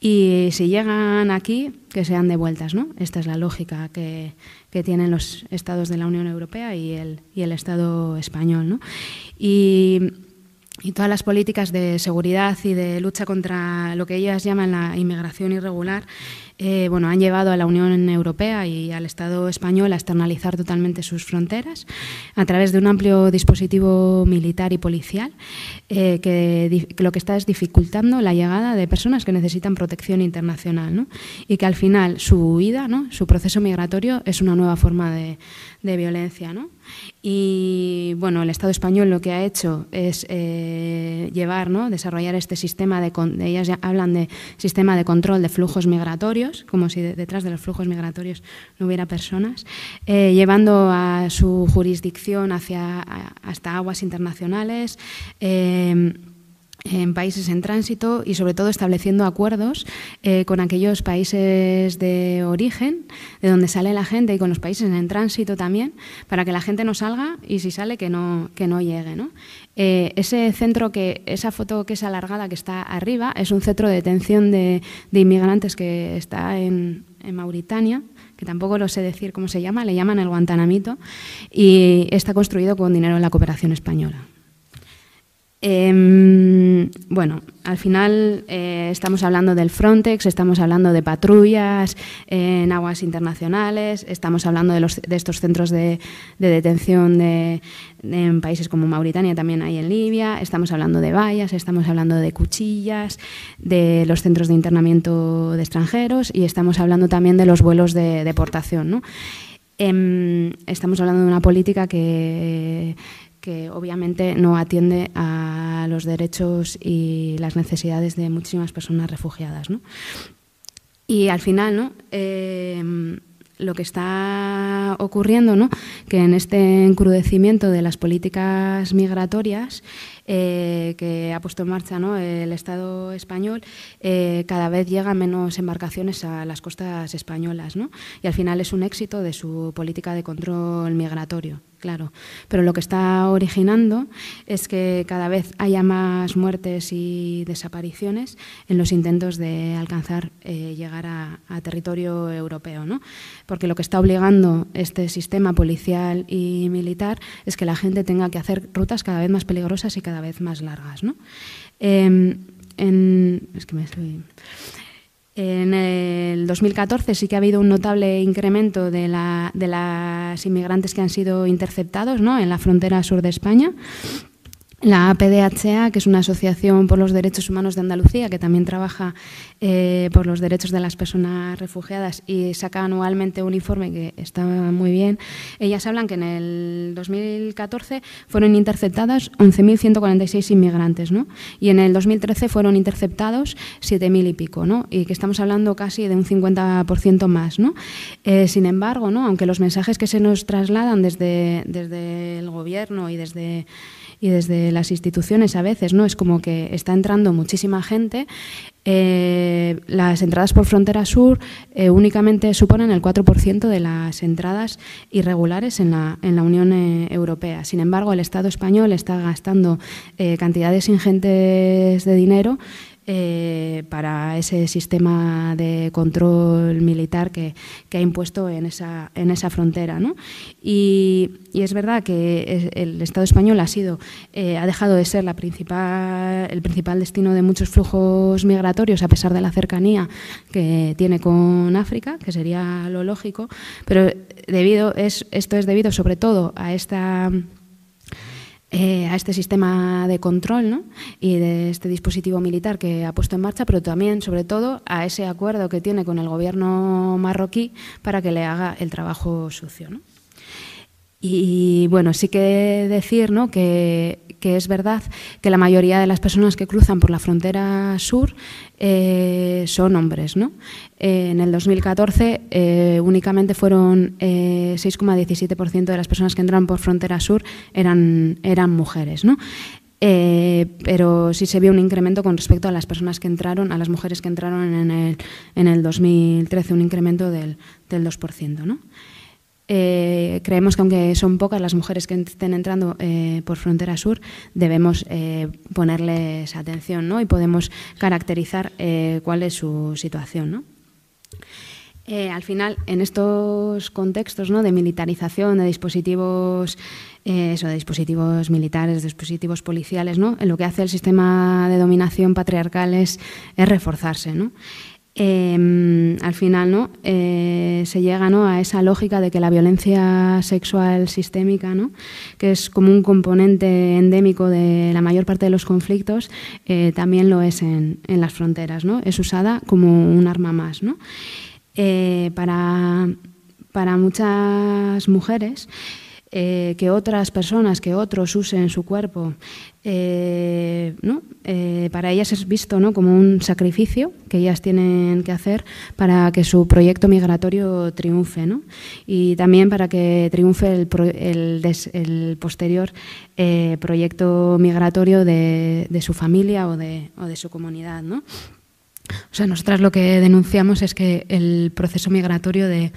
Y si llegan aquí, que sean devueltas, ¿no? Esta es la lógica que, tienen los estados de la Unión Europea y el, y el Estado español, Y y todas las políticas de seguridad y de lucha contra lo que ellas llaman la inmigración irregular eh, bueno, han llevado a la Unión Europea y al Estado español a externalizar totalmente sus fronteras a través de un amplio dispositivo militar y policial eh, que lo que está es dificultando la llegada de personas que necesitan protección internacional ¿no? y que al final su huida, ¿no? su proceso migratorio es una nueva forma de, de violencia. ¿no? Y bueno, el Estado español lo que ha hecho es eh, llevar, ¿no? desarrollar este sistema de, ellas ya hablan de sistema de control de flujos migratorios, como si detrás de los flujos migratorios no hubiera personas, eh, llevando a su jurisdicción hacia, hasta aguas internacionales. Em, en países en tránsito y sobre todo estableciendo acuerdos eh, con aquellos países de origen, de donde sale la gente y con los países en tránsito también, para que la gente no salga y si sale que no, que no llegue. Eh, ese centro, que esa foto que es alargada que está arriba, es un centro de detención de, inmigrantes que está en, en Mauritania que tampoco lo sé decir cómo se llama, le llaman el Guantanamito, y está construido con dinero de la cooperación española. Em, bueno, al final eh, estamos hablando del Frontex, estamos hablando de patrullas eh, en aguas internacionales, estamos hablando de, estos centros de, detención de, en países como Mauritania, también hay en Libia, estamos hablando de vallas, estamos hablando de cuchillas, de los centros de internamiento de extranjeros y estamos hablando también de los vuelos de deportación. Em, estamos hablando de una política que que obviamente no atiende a los derechos y las necesidades de muchísimas personas refugiadas. Y al final, em, lo que está ocurriendo, ¿no? que en este encrudecimiento de las políticas migratorias, eh, que ha puesto en marcha el Estado español, eh, cada vez llegan menos embarcaciones a las costas españolas. ¿no? Y al final es un éxito de su política de control migratorio claro. Pero lo que está originando es que cada vez haya más muertes y desapariciones en los intentos de alcanzar eh, llegar a, territorio europeo, ¿no? Porque lo que está obligando este sistema policial y militar es que la gente tenga que hacer rutas cada vez más peligrosas y cada vez más largas. Em, en, el 2014 sí que ha habido un notable incremento de, las inmigrantes que han sido interceptados en la frontera sur de España la APDHA, que es una asociación por los derechos humanos de Andalucía, que también trabaja eh, por los derechos de las personas refugiadas y saca anualmente un informe que está muy bien, ellas hablan que en el 2014 fueron interceptadas 11.146 inmigrantes, ¿no? Y en el 2013 fueron interceptados 7.000 y pico, ¿no? Y que estamos hablando casi de un 50% más, ¿no? Eh, sin embargo, ¿no? Aunque los mensajes que se nos trasladan desde, desde el gobierno y desde y desde las instituciones a veces, ¿no? Es como que está entrando muchísima gente. Eh, las entradas por frontera sur eh, únicamente suponen el 4% de las entradas irregulares en la, en la Unión eh, Europea. Sin embargo, el Estado español está gastando cantidades ingentes de dinero eh, para ese sistema de control militar que, ha impuesto en esa, en esa frontera. Y, es verdad que el Estado español ha, sido, eh, ha dejado de ser la principal, el principal destino de muchos flujos migratorios, a pesar de la cercanía que tiene con África, que sería lo lógico, pero debido, es, esto es debido sobre todo a esta eh, a este sistema de control ¿no? y de este dispositivo militar que ha puesto en marcha, pero también, sobre todo, a ese acuerdo que tiene con el gobierno marroquí para que le haga el trabajo sucio. ¿no? Y bueno, sí que decir que, es verdad que la mayoría de las personas que cruzan por la frontera sur eh, son hombres. ¿no? Eh, en el 2014 eh, únicamente fueron 6,17% de las personas que entraron por frontera sur eran, eran mujeres. ¿no? pero sí se vio un incremento con respecto a las personas que entraron, a las mujeres que entraron en el, en el 2013, un incremento del, del 2%. ¿no? Eh, creemos que aunque son pocas las mujeres que estén entrando eh, por Frontera Sur, debemos eh, ponerles atención y podemos caracterizar cuál es su situación. al final, en estos contextos de militarización, de dispositivos, de dispositivos militares, de dispositivos policiales, ¿no? lo que hace el sistema de dominación patriarcal es, reforzarse. ¿no? Em, al final ¿no? Eh, se llega ¿no? a esa lógica de que la violencia sexual sistémica, ¿no? que es como un componente endémico de la mayor parte de los conflictos, eh, también lo es en, las fronteras. ¿no? Es usada como un arma más. ¿no? Eh, para, para muchas mujeres, que otras personas, que otros usen su cuerpo eh, eh, para ellas es visto ¿no? como un sacrificio que ellas tienen que hacer para que su proyecto migratorio triunfe y también para que triunfe el, posterior eh, proyecto migratorio de, su familia o de, o de su comunidad. ¿no? O sea, nosotras lo que denunciamos es que el proceso migratorio de,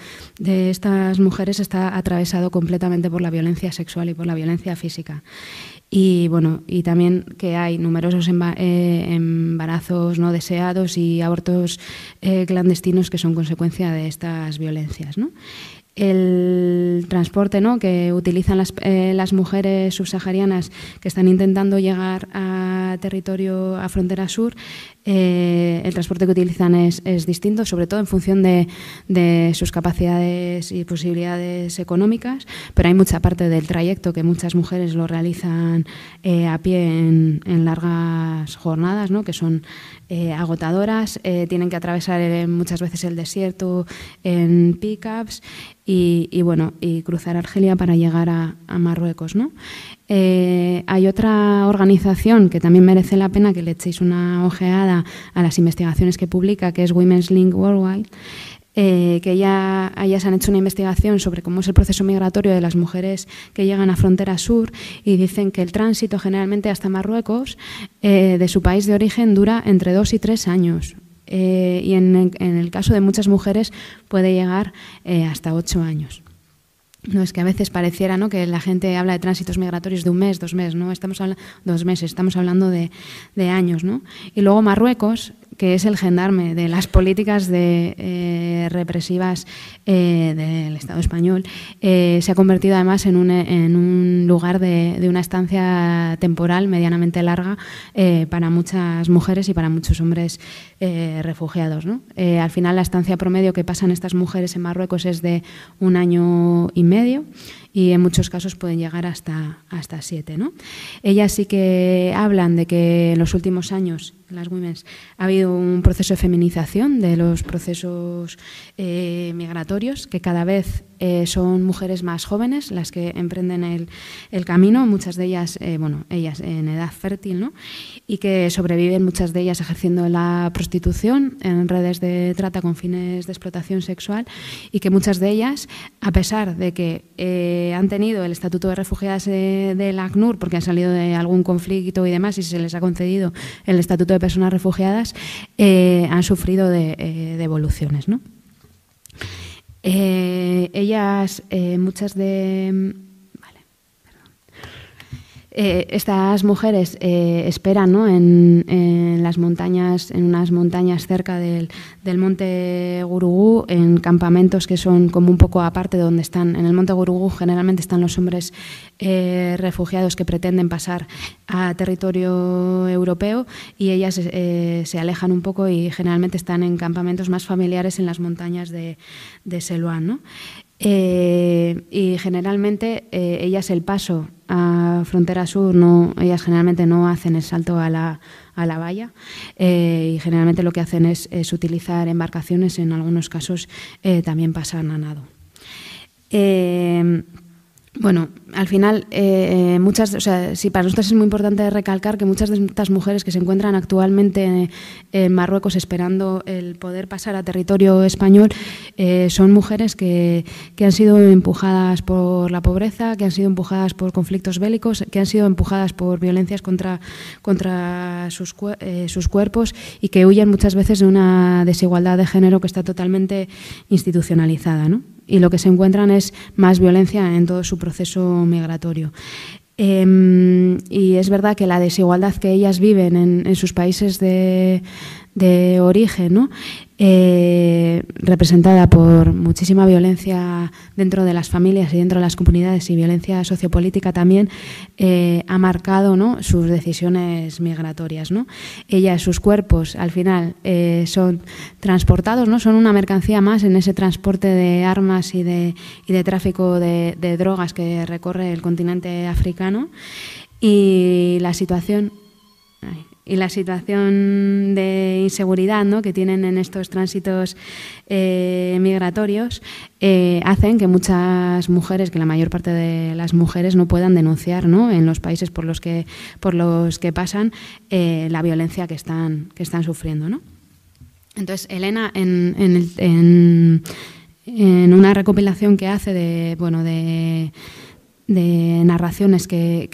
estas mujeres está atravesado completamente por la violencia sexual y por la violencia física. Y bueno, y también que hay numerosos eh, embarazos no deseados y abortos eh, clandestinos que son consecuencia de estas violencias. el transporte que utilizan las, eh, las, mujeres subsaharianas que están intentando llegar a territorio, a frontera sur, eh, el transporte que utilizan es, distinto, sobre todo en función de, sus capacidades y posibilidades económicas, pero hay mucha parte del trayecto que muchas mujeres lo realizan eh, a pie en, largas jornadas, que son eh, agotadoras, tienen que atravesar muchas veces el desierto en pickups y, y, bueno, y cruzar Argelia para llegar a, a Marruecos. ¿no? Eh, hay otra organización que también merece la pena que le echéis una ojeada a las investigaciones que publica, que es Women's Link Worldwide. Eh, que ya, ellas han hecho una investigación sobre cómo es el proceso migratorio de las mujeres que llegan a frontera sur y dicen que el tránsito generalmente hasta Marruecos eh, de su país de origen dura entre dos y tres años. y en, el caso de muchas mujeres puede llegar hasta ocho años. No, es que a veces pareciera ¿no? que la gente habla de tránsitos migratorios de un mes, dos meses, ¿no? Estamos dos meses, estamos hablando de, de años, ¿no? Y luego Marruecos que es el gendarme de las políticas eh, represivas eh, del Estado español, eh, se ha convertido además en un, lugar de, una estancia temporal medianamente larga para muchas mujeres y para muchos hombres refugiados. al final la estancia promedio que pasan estas mujeres en Marruecos es de un año y medio y en muchos casos pueden llegar hasta, hasta siete. ¿no? Ellas sí que hablan de que en los últimos años, las women's, ha habido un proceso de feminización de los procesos eh, migratorios que cada vez eh, son mujeres más jóvenes las que emprenden el, camino, muchas de ellas, eh, bueno, ellas en edad fértil, ¿no? Y que sobreviven muchas de ellas ejerciendo la prostitución en redes de trata con fines de explotación sexual y que muchas de ellas, a pesar de que eh, han tenido el estatuto de refugiadas del ACNUR porque han salido de algún conflicto y demás y se les ha concedido el estatuto de personas refugiadas, han sufrido de, devoluciones, ¿no? Eh, ellas, eh, muchas de, eh, estas mujeres eh, esperan en, las montañas, en unas montañas cerca del, monte Gurugú, en campamentos que son como un poco aparte de donde están. En el monte Gurugú generalmente están los hombres eh, refugiados que pretenden pasar a territorio europeo y ellas se alejan un poco y generalmente están en campamentos más familiares en las montañas de, de ¿no? y generalmente ellas el paso a Frontera Sur, no, ellas generalmente no hacen el salto a la, a la valla eh, y generalmente lo que hacen es, utilizar embarcaciones, en algunos casos eh, también pasan a nado. Eh, bueno, al final, eh, muchas, o sea, para nosotros es muy importante recalcar que muchas de estas mujeres que se encuentran actualmente eh, en Marruecos esperando el poder pasar a territorio español eh, son mujeres que, han sido empujadas por la pobreza, que han sido empujadas por conflictos bélicos, que han sido empujadas por violencias contra, sus, sus cuerpos y que huyen muchas veces de una desigualdad de género que está totalmente institucionalizada, ¿no? y lo que se encuentran es más violencia en todo su proceso migratorio. Em, y es verdad que la desigualdad que ellas viven en sus países de, de origen, eh, representada por muchísima violencia dentro de las familias y dentro de las comunidades y violencia sociopolítica también, eh, ha marcado ¿no? sus decisiones migratorias. ¿no? Ella, sus cuerpos, al final, eh, son transportados, ¿no? son una mercancía más en ese transporte de armas y de, tráfico de, de drogas que recorre el continente africano. Y la situación y la situación de inseguridad que tienen en estos tránsitos eh, migratorios eh, hacen que muchas mujeres, que la mayor parte de las mujeres no puedan denunciar en los países por los que, por los que pasan eh, la violencia que están, que están sufriendo. Entonces, Elena, en, en, en una recopilación que hace de, bueno, de de narraciones que,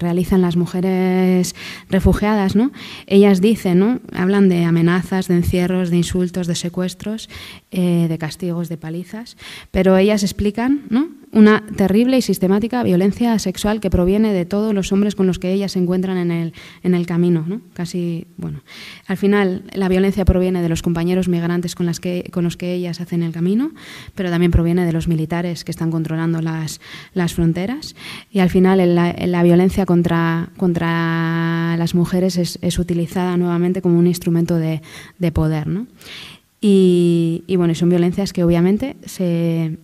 realizan las mujeres refugiadas, ¿no? ellas dicen, ¿no? hablan de amenazas, de encierros, de insultos, de secuestros, eh, de castigos, de palizas, pero ellas explican ¿no? una terrible y sistemática violencia sexual que proviene de todos los hombres con los que ellas se encuentran en el, en el camino. Casi, bueno, al final la violencia proviene de los compañeros migrantes con, las que, con los que ellas hacen el camino, pero también proviene de los militares que están controlando las, fronteras. Y al final la, violencia contra, contra las mujeres es, utilizada nuevamente como un instrumento de, poder. ¿no? Y, bueno, son violencias que obviamente se,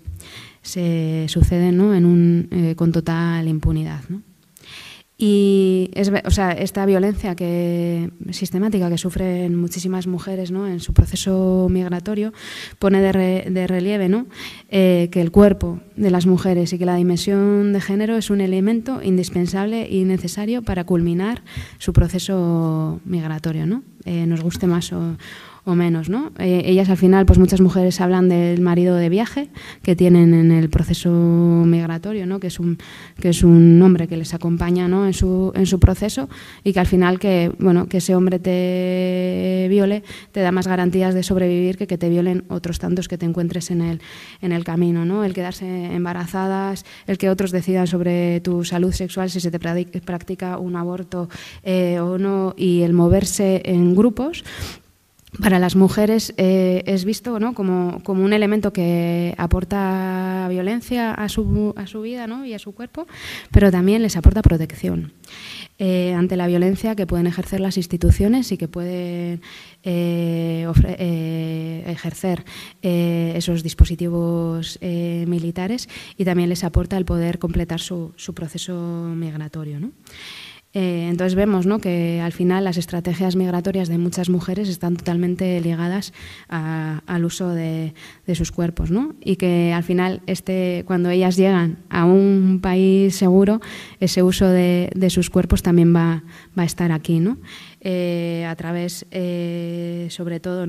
suceden ¿no? en un, eh, con total impunidad. ¿no? Y es, o sea, esta violencia que, sistemática que sufren muchísimas mujeres ¿no? en su proceso migratorio pone de, de relieve ¿no? Eh, que el cuerpo de las mujeres y que la dimensión de género es un elemento indispensable y necesario para culminar su proceso migratorio, ¿no? Eh, nos guste más o, o menos, ¿no? Eh, ellas al final, pues muchas mujeres hablan del marido de viaje que tienen en el proceso migratorio, ¿no? Que es un, que es un hombre que les acompaña, ¿no? En su, en su proceso y que al final que, bueno, que ese hombre te viole te da más garantías de sobrevivir que que te violen otros tantos que te encuentres en el, en el camino, ¿no? El quedarse embarazadas, el que otros decidan sobre tu salud sexual si se te practica un aborto eh, o no y el moverse en grupos para las mujeres eh, es visto como, un elemento que aporta violencia a su, a su vida y a su cuerpo, pero también les aporta protección eh, ante la violencia que pueden ejercer las instituciones y que pueden eh, ejercer esos dispositivos militares y también les aporta el poder completar su, su proceso migratorio. ¿no? Eh, entonces vemos que al final las estrategias migratorias de muchas mujeres están totalmente ligadas al uso de, sus cuerpos ¿no? y que al final este, cuando ellas llegan a un país seguro, ese uso de, sus cuerpos también va, va a estar aquí. ¿no? Eh, a través, eh, sobre todo,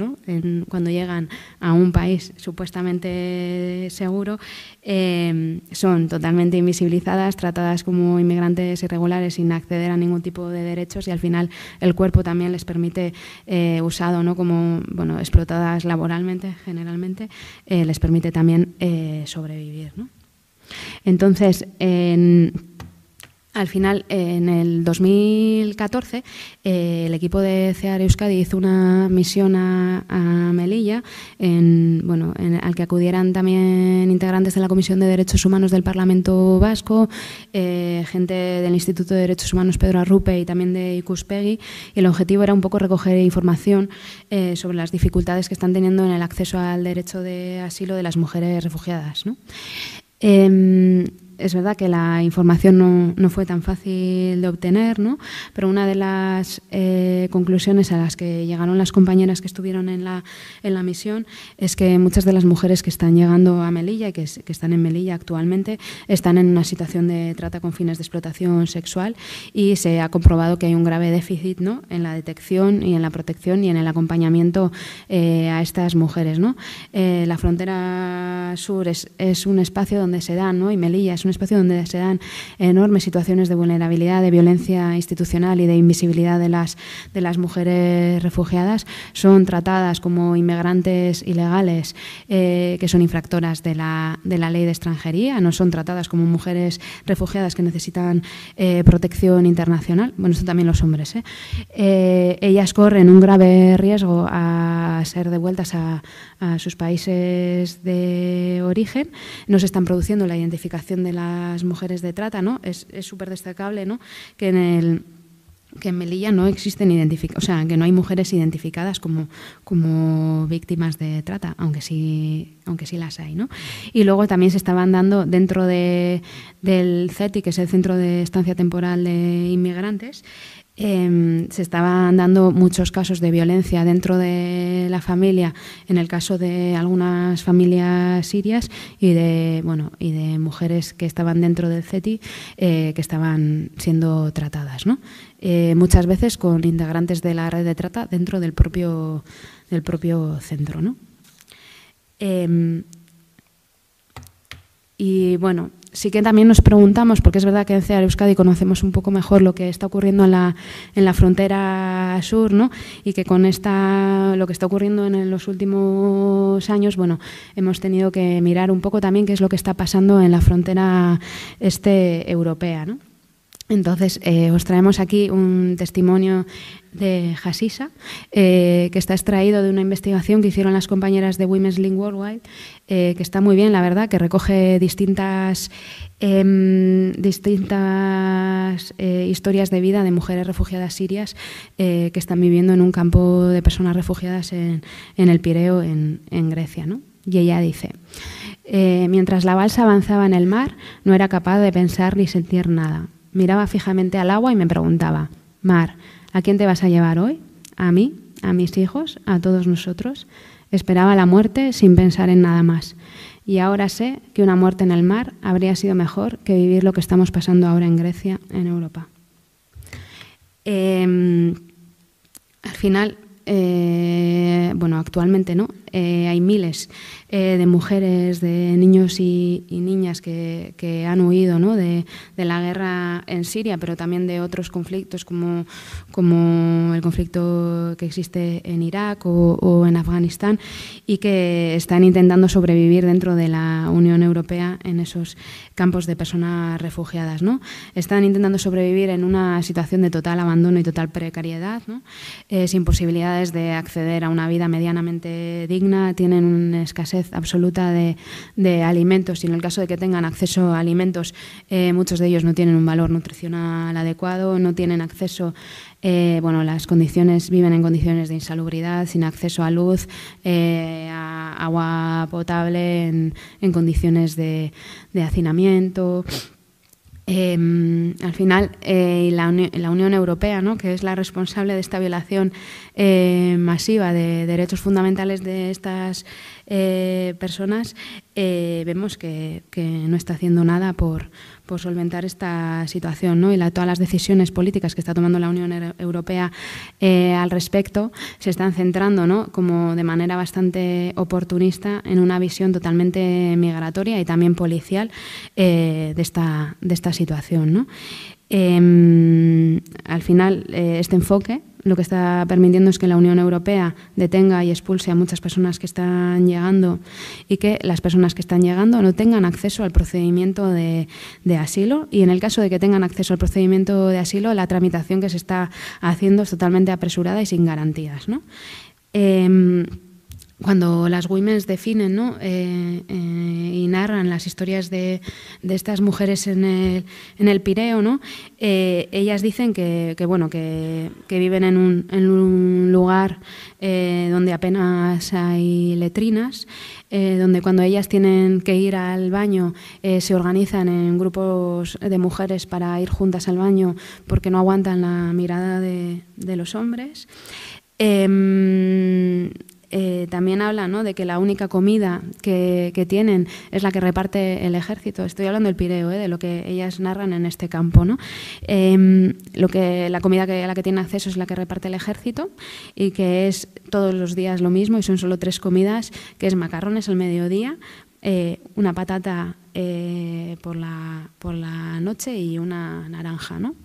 cuando llegan a un país supuestamente seguro, em, son totalmente invisibilizadas, tratadas como inmigrantes irregulares sin acceder a ningún tipo de derechos y al final el cuerpo también les permite, eh, usado ¿no? como bueno, explotadas laboralmente generalmente, les permite también sobrevivir. Entonces, en al final, en el 2014, eh, el equipo de CEAR Euskadi hizo una misión a, Melilla, al que acudieran también integrantes de la Comisión de Derechos Humanos del Parlamento Vasco, eh, gente del Instituto de Derechos Humanos Pedro Arrupe y también de Icuspegui. Y el objetivo era un poco recoger información eh, sobre las dificultades que están teniendo en el acceso al derecho de asilo de las mujeres refugiadas. ¿no? Em, es verdad que la información no, fue tan fácil de obtener, ¿no? pero una de las eh, conclusiones a las que llegaron las compañeras que estuvieron en la, en la misión es que muchas de las mujeres que están llegando a Melilla y que, están en Melilla actualmente están en una situación de trata con fines de explotación sexual y se ha comprobado que hay un grave déficit ¿no? en la detección y en la protección y en el acompañamiento eh, a estas mujeres. Eh, la frontera sur es, un espacio donde se dan ¿no? y Melilla es un espacio donde se dan enormes situaciones de vulnerabilidad, de violencia institucional y de invisibilidad de las, de las mujeres refugiadas, son tratadas como inmigrantes ilegales eh, que son infractoras de la, ley de extranjería, no son tratadas como mujeres refugiadas que necesitan eh, protección internacional, bueno, esto también los hombres, ¿eh? ellas corren un grave riesgo a ser devueltas a, a sus países de origen, no se están produciendo la identificación de las mujeres de trata, ¿no? Es súper destacable, ¿no? Que en el que en Melilla no existen sea, que no hay mujeres identificadas como, como víctimas de trata, aunque sí, aunque sí las hay, ¿no? Y luego también se estaban dando dentro del CETI, que es el Centro de Estancia Temporal de Inmigrantes, Em, se estaban dando muchos casos de violencia dentro de la familia, en el caso de algunas familias sirias y de, bueno, y de mujeres que estaban dentro del CETI eh, que estaban siendo tratadas, eh, muchas veces con integrantes de la red de trata dentro del propio, del propio centro. Em, y bueno, sí que también nos preguntamos, porque es verdad que en CEAR Euskadi conocemos un poco mejor lo que está ocurriendo en la, en la frontera sur, ¿no? Y que con esta, lo que está ocurriendo en los últimos años, bueno, hemos tenido que mirar un poco también qué es lo que está pasando en la frontera este europea, ¿no? Entonces, eh, os traemos aquí un testimonio de Jasisa eh, que está extraído de una investigación que hicieron las compañeras de Women's Link Worldwide, eh, que está muy bien, la verdad, que recoge distintas, em, distintas historias de vida de mujeres refugiadas sirias que están viviendo en un campo de personas refugiadas en, el Pireo, en, Grecia. ¿no? Y ella dice... mientras la balsa avanzaba en el mar, no era capaz de pensar ni sentir nada. Miraba fijamente al agua y me preguntaba, Mar, ¿a quién te vas a llevar hoy? ¿A mí? ¿A mis hijos? ¿A todos nosotros? Esperaba la muerte sin pensar en nada más. Y ahora sé que una muerte en el mar habría sido mejor que vivir lo que estamos pasando ahora en Grecia, en Europa. Em, al final, eh, bueno, actualmente no, eh, hay miles eh, de mujeres, de niños y, niñas que, han huido de, la guerra en Siria, pero también de otros conflictos como, como el conflicto que existe en Irak o, en Afganistán y que están intentando sobrevivir dentro de la Unión Europea en esos campos de personas refugiadas. ¿no? Están intentando sobrevivir en una situación de total abandono y total precariedad, eh, sin posibilidades de acceder a una vida medianamente digna tienen una escasez absoluta de, alimentos y en el caso de que tengan acceso a alimentos, eh, muchos de ellos no tienen un valor nutricional adecuado, no tienen acceso, eh, bueno, las condiciones, viven en condiciones de insalubridad, sin acceso a luz, eh, a agua potable, en, condiciones de, de hacinamiento. Em, al final, eh, la, Unión Europea, ¿no? que es la responsable de esta violación eh, masiva de derechos fundamentales de estas eh, personas, vemos que, no está haciendo nada por, por pues, solventar esta situación ¿no? y la, todas las decisiones políticas que está tomando la Unión Europea eh, al respecto se están centrando como de manera bastante oportunista en una visión totalmente migratoria y también policial eh, de, esta, de esta situación. Em, al final, eh, este enfoque lo que está permitiendo es que la Unión Europea detenga y expulse a muchas personas que están llegando y que las personas que están llegando no tengan acceso al procedimiento de, asilo y en el caso de que tengan acceso al procedimiento de asilo, la tramitación que se está haciendo es totalmente apresurada y sin garantías. ¿no? Em, cuando las women definen eh, eh, y narran las historias de, de estas mujeres en el, en el Pireo, ¿no? Eh, ellas dicen que, bueno, que, viven en un, lugar donde apenas hay letrinas, donde cuando ellas tienen que ir al baño se organizan en grupos de mujeres para ir juntas al baño porque no aguantan la mirada de, los hombres. Em, eh, también habla de que la única comida que, tienen es la que reparte el ejército. Estoy hablando del Pireo, ¿eh? de lo que ellas narran en este campo. ¿no? Em, lo que, la comida que, a la que tienen acceso es la que reparte el ejército y que es todos los días lo mismo y son solo tres comidas, que es macarrones al mediodía, eh, una patata eh, por, la, por la noche y una naranja. ¿no?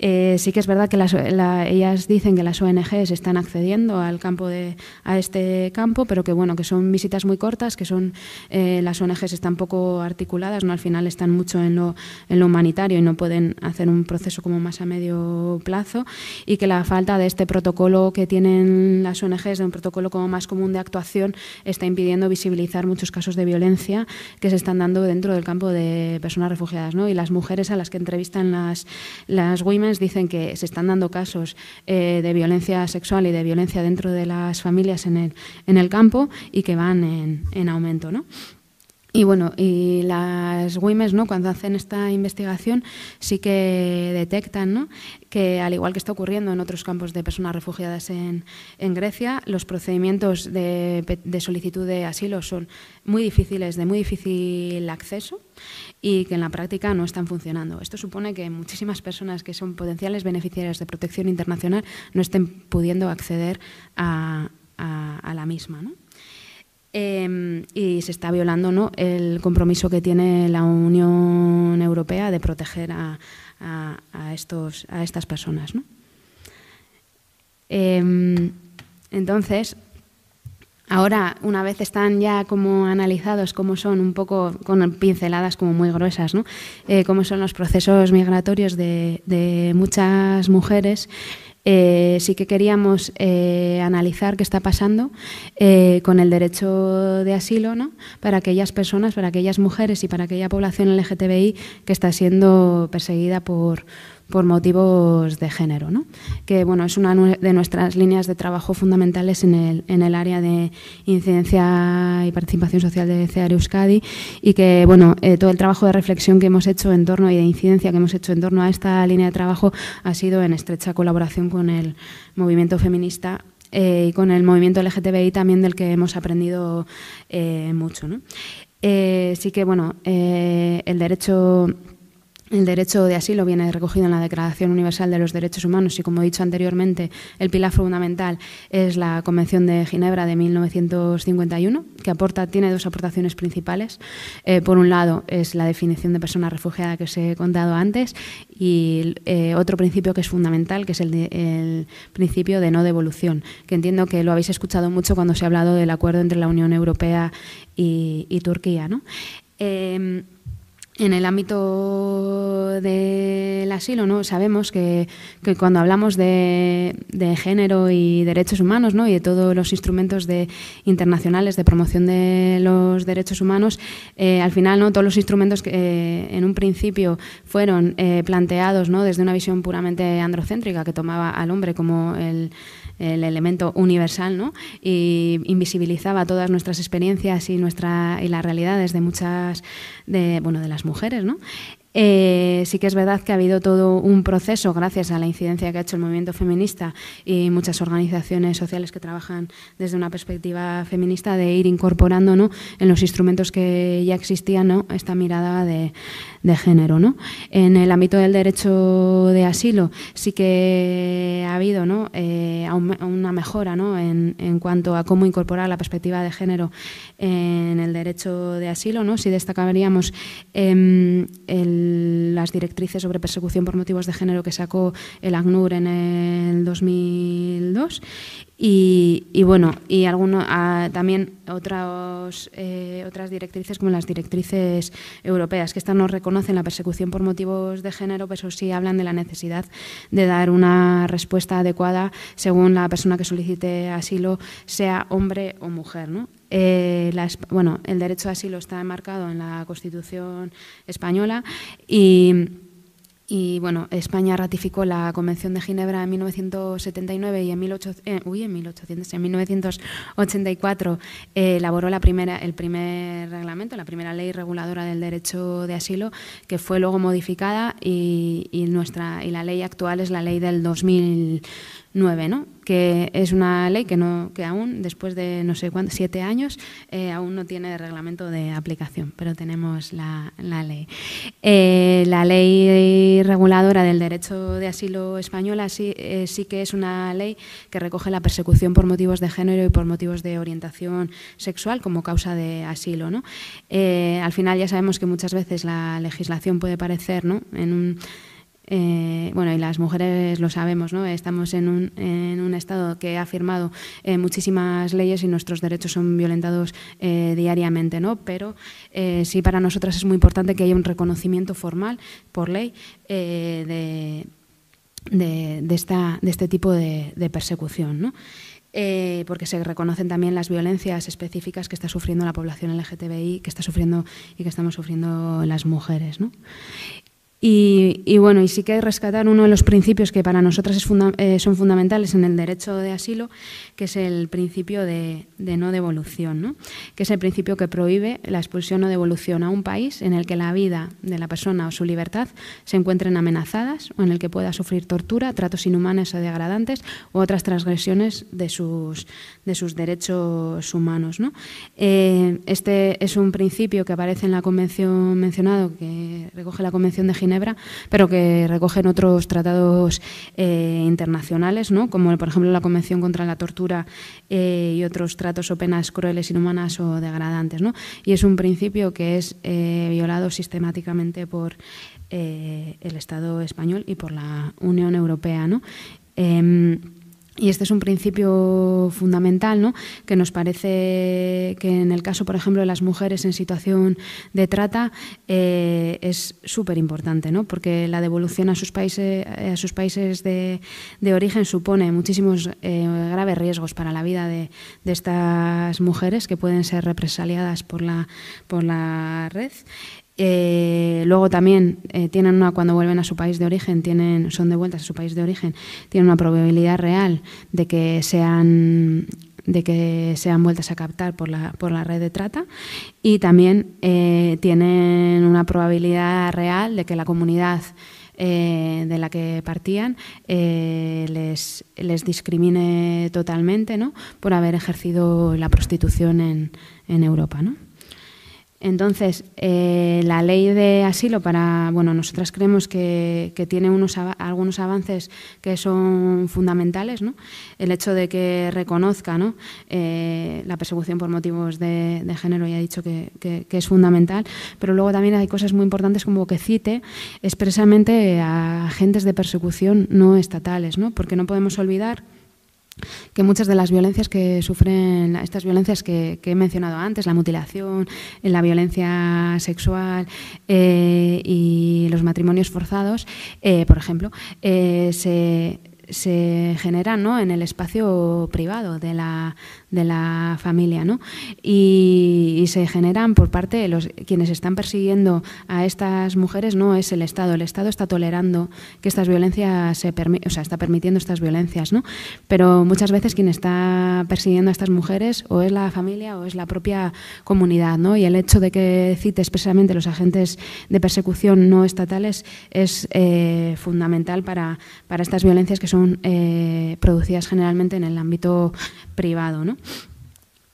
Eh, sí que es verdad que ellas dicen que las ONGs están accediendo al campo de, a este campo, pero que bueno, que son visitas muy cortas, que son eh, las ONGs están poco articuladas, ¿no? al final están mucho en lo, en lo humanitario y no pueden hacer un proceso como más a medio plazo, y que la falta de este protocolo que tienen las ONGs, de un protocolo como más común de actuación, está impidiendo visibilizar muchos casos de violencia que se están dando dentro dentro del campo de personas refugiadas. ¿no? Y las mujeres a las que entrevistan las, las women's dicen que se están dando casos eh, de violencia sexual y de violencia dentro de las familias en el, en el campo y que van en, en aumento. ¿no? Y bueno, y las WIMES, ¿no? cuando hacen esta investigación, sí que detectan ¿no? que, al igual que está ocurriendo en otros campos de personas refugiadas en, Grecia, los procedimientos de, solicitud de asilo son muy difíciles, de muy difícil acceso y que en la práctica no están funcionando. Esto supone que muchísimas personas que son potenciales beneficiarias de protección internacional no estén pudiendo acceder a, a la misma. ¿no? Em, y se está violando ¿no? el compromiso que tiene la Unión Europea de proteger a, estos, a estas personas. Em, entonces, ahora, una vez están ya como analizados como son, un poco con pinceladas como muy gruesas, ¿no? Eh, cómo son los procesos migratorios de muchas mujeres, eh, sí que queríamos eh, analizar qué está pasando eh, con el derecho de asilo ¿no? para aquellas personas, para aquellas mujeres y para aquella población LGTBI que está siendo perseguida por, por motivos de género, ¿no? que bueno, es una de nuestras líneas de trabajo fundamentales en el, en el área de incidencia y participación social de CEAR e Euskadi y que bueno, eh, todo el trabajo de reflexión que hemos hecho en torno y de incidencia que hemos hecho en torno a esta línea de trabajo ha sido en estrecha colaboración con el movimiento feminista eh, y con el movimiento LGTBI también del que hemos aprendido eh, mucho. ¿no? sí que, bueno, el derecho el derecho de asilo viene recogido en la Declaración Universal de los Derechos Humanos y, como he dicho anteriormente, el pilar fundamental es la Convención de Ginebra de 1951, que aporta, tiene dos aportaciones principales. Eh, por un lado, es la definición de persona refugiada que os he contado antes y eh, otro principio que es fundamental, que es el, principio de no devolución, que entiendo que lo habéis escuchado mucho cuando se ha hablado del acuerdo entre la Unión Europea y, Turquía. ¿no? Eh, en el ámbito del asilo, ¿no? Sabemos que, cuando hablamos de, género y derechos humanos, ¿no? Y de todos los instrumentos internacionales de promoción de los derechos humanos, eh, al final, ¿no? Todos los instrumentos que eh, en un principio fueron eh, planteados, ¿no? Desde una visión puramente androcéntrica que tomaba al hombre como el el elemento universal, ¿no? Y invisibilizaba todas nuestras experiencias y, nuestra, y las realidades de muchas, de, bueno, de las mujeres, ¿no? Eh, sí que es verdad que ha habido todo un proceso, gracias a la incidencia que ha hecho el movimiento feminista y muchas organizaciones sociales que trabajan desde una perspectiva feminista, de ir incorporando ¿no? en los instrumentos que ya existían esta mirada de, género. ¿no? En el ámbito del derecho de asilo sí que ha habido ¿no? Eh, una mejora en, cuanto a cómo incorporar la perspectiva de género en el derecho de asilo. ¿no? Si destacaríamos em, el las directrices sobre persecución por motivos de género que sacó el ACNUR e en el 2002 y, bueno, y alguno, ah, también otros, eh, otras directrices como las directrices europeas, que estas no reconocen la persecución por motivos de género, pero sí hablan de la necesidad de dar una respuesta adecuada según la persona que solicite asilo, sea hombre o mujer. Eh, bueno, el derecho a asilo está enmarcado en la Constitución española y y bueno, España ratificó la Convención de Ginebra en 1979 y en, eh, en, 1800, en 1984 eh, elaboró la primera, el primer reglamento, la primera ley reguladora del derecho de asilo, que fue luego modificada y, y, nuestra, y la ley actual es la ley del 2000. 9, ¿no? que es una ley que, no, que aún, después de no sé cuántos, siete años, eh, aún no tiene reglamento de aplicación, pero tenemos la, ley. Eh, la ley reguladora del derecho de asilo española sí, eh, sí, que es una ley que recoge la persecución por motivos de género y por motivos de orientación sexual como causa de asilo. ¿no? al final ya sabemos que muchas veces la legislación puede parecer ¿no? en un eh, bueno, y las mujeres lo sabemos, ¿no? Estamos en un, Estado que ha firmado eh, muchísimas leyes y nuestros derechos son violentados eh, diariamente, ¿no? Pero sí para nosotras es muy importante que haya un reconocimiento formal por ley de, esta, de este tipo de, persecución, ¿no? porque se reconocen también las violencias específicas que está sufriendo la población LGTBI, que está sufriendo y que estamos sufriendo las mujeres. Y, bueno, y sí que rescatar uno de los principios que para nosotras eh, son fundamentales en el derecho de asilo, que es el principio de, no devolución, ¿no? que es el principio que prohíbe la expulsión o devolución a un país en el que la vida de la persona o su libertad se encuentren amenazadas o en el que pueda sufrir tortura, tratos inhumanos o degradantes u otras transgresiones de sus, de sus derechos humanos. ¿no? Eh, este es un principio que aparece en la convención mencionado, que recoge la Convención de Ginebra pero que recogen otros tratados eh, internacionales, ¿no? como por ejemplo la Convención contra la Tortura eh, y otros tratos o penas crueles, inhumanas o degradantes. Y es un principio que es eh, violado sistemáticamente por el Estado español y por la Unión Europea. ¿no? Em, y este es un principio fundamental, ¿no? Que nos parece que en el caso, por ejemplo, de las mujeres en situación de trata eh, es súper importante, ¿no? Porque la devolución a sus países, a sus países de, origen supone muchísimos eh, graves riesgos para la vida de, estas mujeres que pueden ser represaliadas por la, por la red. Eh, luego también eh, tienen una, cuando vuelven a su país de origen, tienen, son de vueltas a su país de origen, tienen una probabilidad real de que sean de que sean vueltas a captar por la, por la red de trata y también eh, tienen una probabilidad real de que la comunidad de la que partían les, discrimine totalmente por haber ejercido la prostitución en, en Europa. ¿no? Entonces, eh, la ley de asilo para, bueno, nosotras creemos que, tiene unos, algunos avances que son fundamentales, ¿no? El hecho de que reconozca ¿no? Eh, la persecución por motivos de, género, ya he dicho que, que, es fundamental, pero luego también hay cosas muy importantes como que cite expresamente a agentes de persecución no estatales, ¿no? Porque no podemos olvidar que muchas de las violencias que sufren, estas violencias que, he mencionado antes, la mutilación, eh, la violencia sexual eh, y los matrimonios forzados, eh, por ejemplo, se, se generan ¿no? en el espacio privado de la, de la familia ¿no? y, se generan por parte de los quienes están persiguiendo a estas mujeres no es el Estado el Estado está tolerando que estas violencias se o sea, está permitiendo estas violencias ¿no? pero muchas veces quien está persiguiendo a estas mujeres o es la familia o es la propia comunidad ¿no? y el hecho de que cite expresamente los agentes de persecución no estatales es eh, fundamental para, para estas violencias que son eh, producidas generalmente en el ámbito privado. ¿no?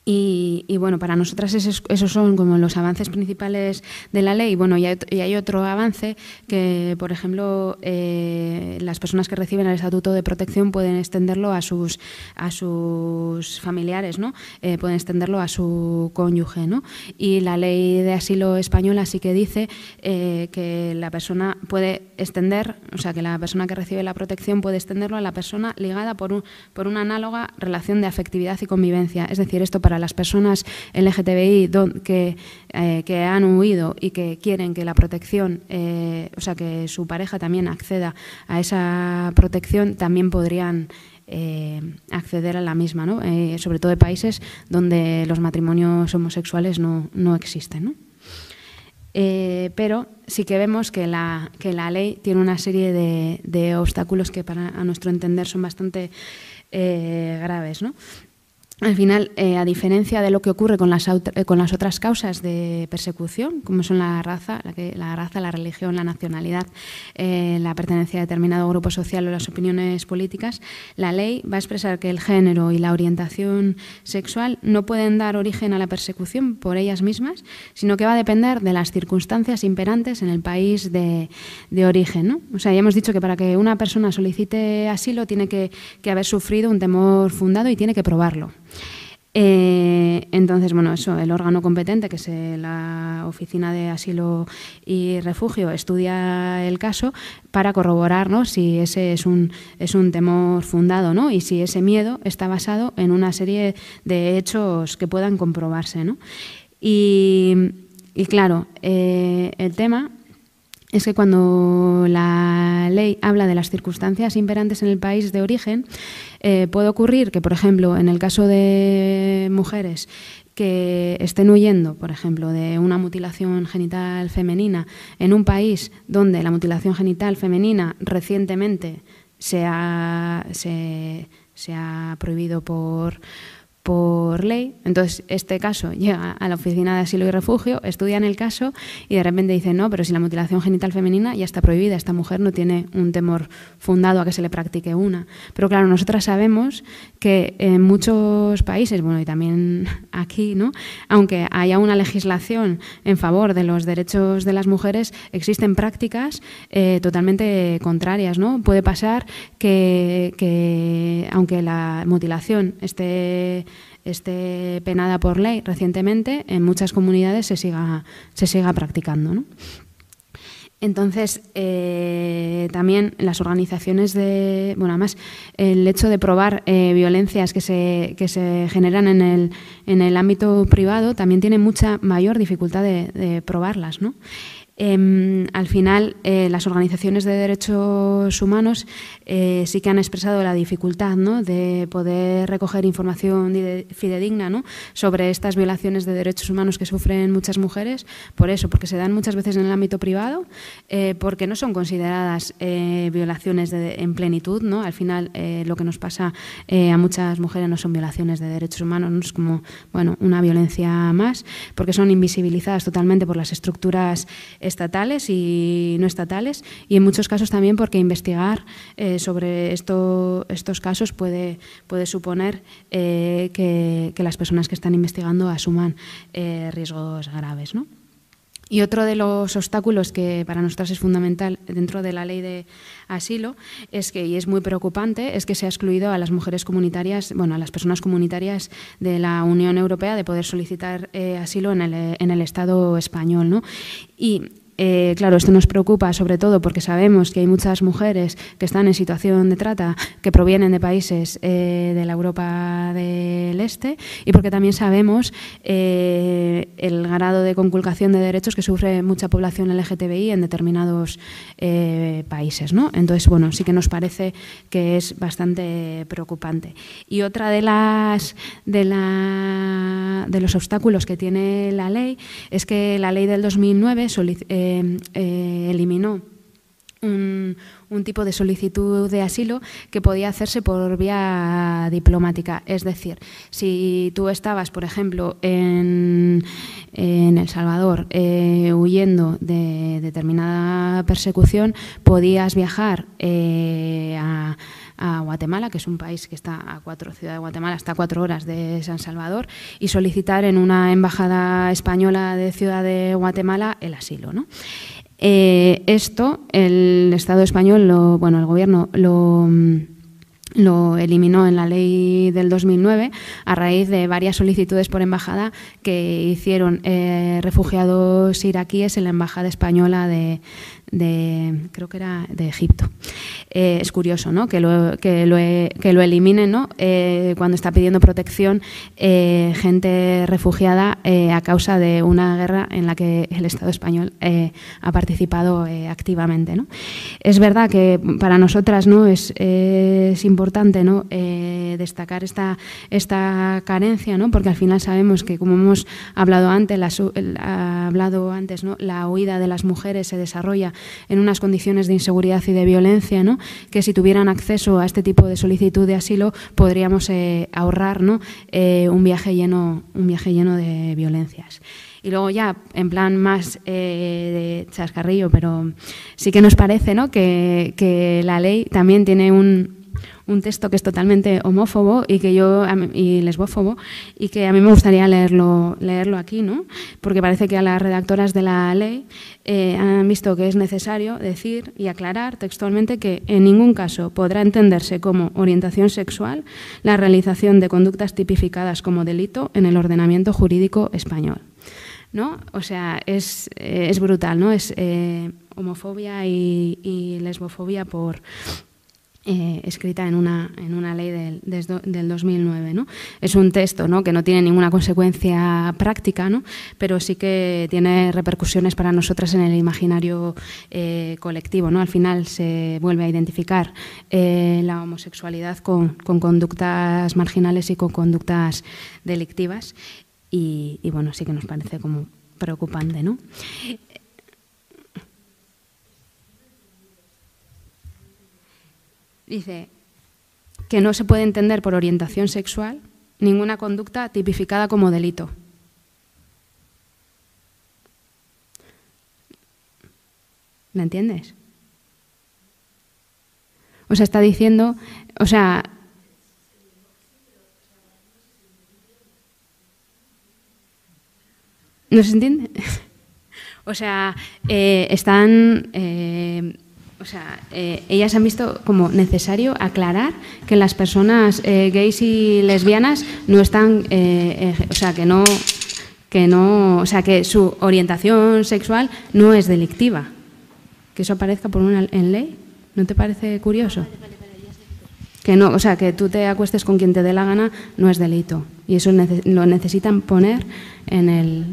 Y, bueno, para nosotras esos, son como los avances principales de la ley. Bueno, y hay, otro avance que, por ejemplo, eh, las personas que reciben el estatuto de protección pueden extenderlo a sus, a sus familiares, ¿no? Eh, pueden extenderlo a su cónyuge, ¿no? Y la ley de asilo española sí que dice eh, que la persona puede extender, o sea, que la persona que recibe la protección puede extenderlo a la persona ligada por, un, por una análoga relación de afectividad y convivencia. Es decir, esto para las personas LGTBI eh, que, han huido y que quieren que la protección, eh, o sea, que su pareja también acceda a esa protección, también podrían eh, acceder a la misma, sobre todo en países donde los matrimonios homosexuales no, existen. pero sí que vemos que la, que la ley tiene una serie de, obstáculos que para, a nuestro entender son bastante graves. ¿no? al final, eh, a diferencia de lo que ocurre eh, con las, otras causas de persecución, como son la raza, la, raza, la religión, la nacionalidad, eh, la pertenencia a determinado grupo social o las opiniones políticas, la ley va a expresar que el género y la orientación sexual no pueden dar origen a la persecución por ellas mismas, sino que va a depender de las circunstancias imperantes en el país de, origen. O sea, ya hemos dicho que para que una persona solicite asilo tiene que haber sufrido un temor fundado y tiene que probarlo. Eh, entonces, bueno, eso, el órgano competente, que es eh, la Oficina de Asilo y Refugio, estudia el caso para corroborar si ese es un, es un temor fundado y si ese miedo está basado en una serie de hechos que puedan comprobarse. Y, claro, eh, el tema es que cuando la ley habla de las circunstancias imperantes en el país de origen, eh, puede ocurrir que, por ejemplo, en el caso de mujeres que estén huyendo, por ejemplo, de una mutilación genital femenina en un país donde la mutilación genital femenina recientemente se ha prohibido por, por ley. Entonces, este caso llega a la Oficina de Asilo y Refugio, estudian el caso y de repente dicen, no, pero si la mutilación genital femenina ya está prohibida, esta mujer no tiene un temor fundado a que se le practique una. Pero claro, nosotras sabemos que en muchos países, bueno, y también aquí, ¿no? aunque haya una legislación en favor de los derechos de las mujeres, existen prácticas eh, totalmente contrarias. ¿no? Puede pasar que, que aunque la mutilación esté esté penada por ley recientemente, en muchas comunidades se siga, se siga practicando. Entonces, eh, también las organizaciones de, bueno, además, el hecho de probar eh, violencias que se, generan en el, ámbito privado también tiene mucha mayor dificultad de, de probarlas, ¿no? Em, al final, eh, las organizaciones de derechos humanos eh, sí que han expresado la dificultad de poder recoger información fidedigna sobre estas violaciones de derechos humanos que sufren muchas mujeres, por eso, porque se dan muchas veces en el ámbito privado, eh, porque no son consideradas violaciones en plenitud. ¿no? Al final, lo que nos pasa a muchas mujeres no son violaciones de derechos humanos, es como bueno, una violencia más, porque son invisibilizadas totalmente por las estructuras estatales y no estatales, y en muchos casos también porque investigar eh, sobre esto, estos casos puede, puede suponer eh, que, que, las personas que están investigando asuman eh, riesgos graves. ¿no? Y otro de los obstáculos que para nosotras es fundamental dentro de la ley de asilo es que, y es muy preocupante, es que se ha excluido a las mujeres comunitarias, bueno, a las personas comunitarias de la Unión Europea de poder solicitar eh, asilo en el, en el Estado español. ¿no? Y eh, claro, esto nos preocupa sobre todo porque sabemos que hay muchas mujeres que están en situación de trata, que provienen de países eh, de la Europa del Este y porque también sabemos eh, el grado de conculcación de derechos que sufre mucha población LGTBI en determinados países. Entonces, bueno, sí que nos parece que es bastante preocupante. Y otra de, las, de, la, de los obstáculos que tiene la ley es que la ley del 2009 solicita eh, eliminó un, tipo de solicitud de asilo que podía hacerse por vía diplomática. Es decir, si tú estabas, por ejemplo, en, El Salvador eh, huyendo de determinada persecución, podías viajar eh, a a Guatemala, que es un país que está a cuatro, ciudades de Guatemala, está a cuatro horas de San Salvador, y solicitar en una embajada española de Ciudad de Guatemala el asilo. Eh, esto el Estado español, lo, bueno, el gobierno lo mm, eliminó en la ley del 2009 a raíz de varias solicitudes por embajada que hicieron eh, refugiados iraquíes en la embajada española de, de creo que era de Egipto. Eh, es curioso, Que lo, que lo, e, eliminen, ¿no? Eh, cuando está pidiendo protección eh, gente refugiada a causa de una guerra en la que el Estado español ha participado activamente, ¿no? Es verdad que para nosotras, ¿no? Es, es importante, ¿no? destacar esta esta carencia, ¿no? Porque al final sabemos que como hemos hablado antes, la, hablado antes, ¿no? La huida de las mujeres se desarrolla en unas condiciones de inseguridad y de violencia, ¿no? que si tuvieran acceso a este tipo de solicitud de asilo podríamos eh, ahorrar eh, un, viaje lleno, un viaje lleno de violencias. Y luego ya, en plan más eh, de chascarrillo, pero sí que nos parece que la ley también tiene un, un texto que es totalmente homófobo y que yo y lesbófobo y que a mí me gustaría leerlo leerlo aquí, ¿no? Porque parece que a las redactoras de la ley eh, han visto que es necesario decir y aclarar textualmente que en ningún caso podrá entenderse como orientación sexual la realización de conductas tipificadas como delito en el ordenamiento jurídico español. ¿No? O sea, es, eh, brutal, ¿no? Es eh, homofobia y, y lesbofobia por, eh, escrita en una, en una ley del, 2009. ¿no? Es un texto que no tiene ninguna consecuencia práctica, pero sí que tiene repercusiones para nosotras en el imaginario eh, colectivo. ¿no? Al final se vuelve a identificar eh, la homosexualidad con, conductas marginales y con conductas delictivas. Y, bueno, sí que nos parece como preocupante. ¿no? Dice que no se puede entender por orientación sexual ninguna conducta tipificada como delito. ¿Me entiendes? O sea, está diciendo, o sea, ¿no se entiende? o sea, eh, están eh, o sea, eh, ellas han visto como necesario aclarar que las personas eh, gays y lesbianas no están, eh, eh, o sea, que no, que no, o sea, que su orientación sexual no es delictiva. Que eso aparezca por una en ley, ¿no te parece curioso? que no, o sea, que tú te acuestes con quien te dé la gana no es delito y eso lo necesitan poner en el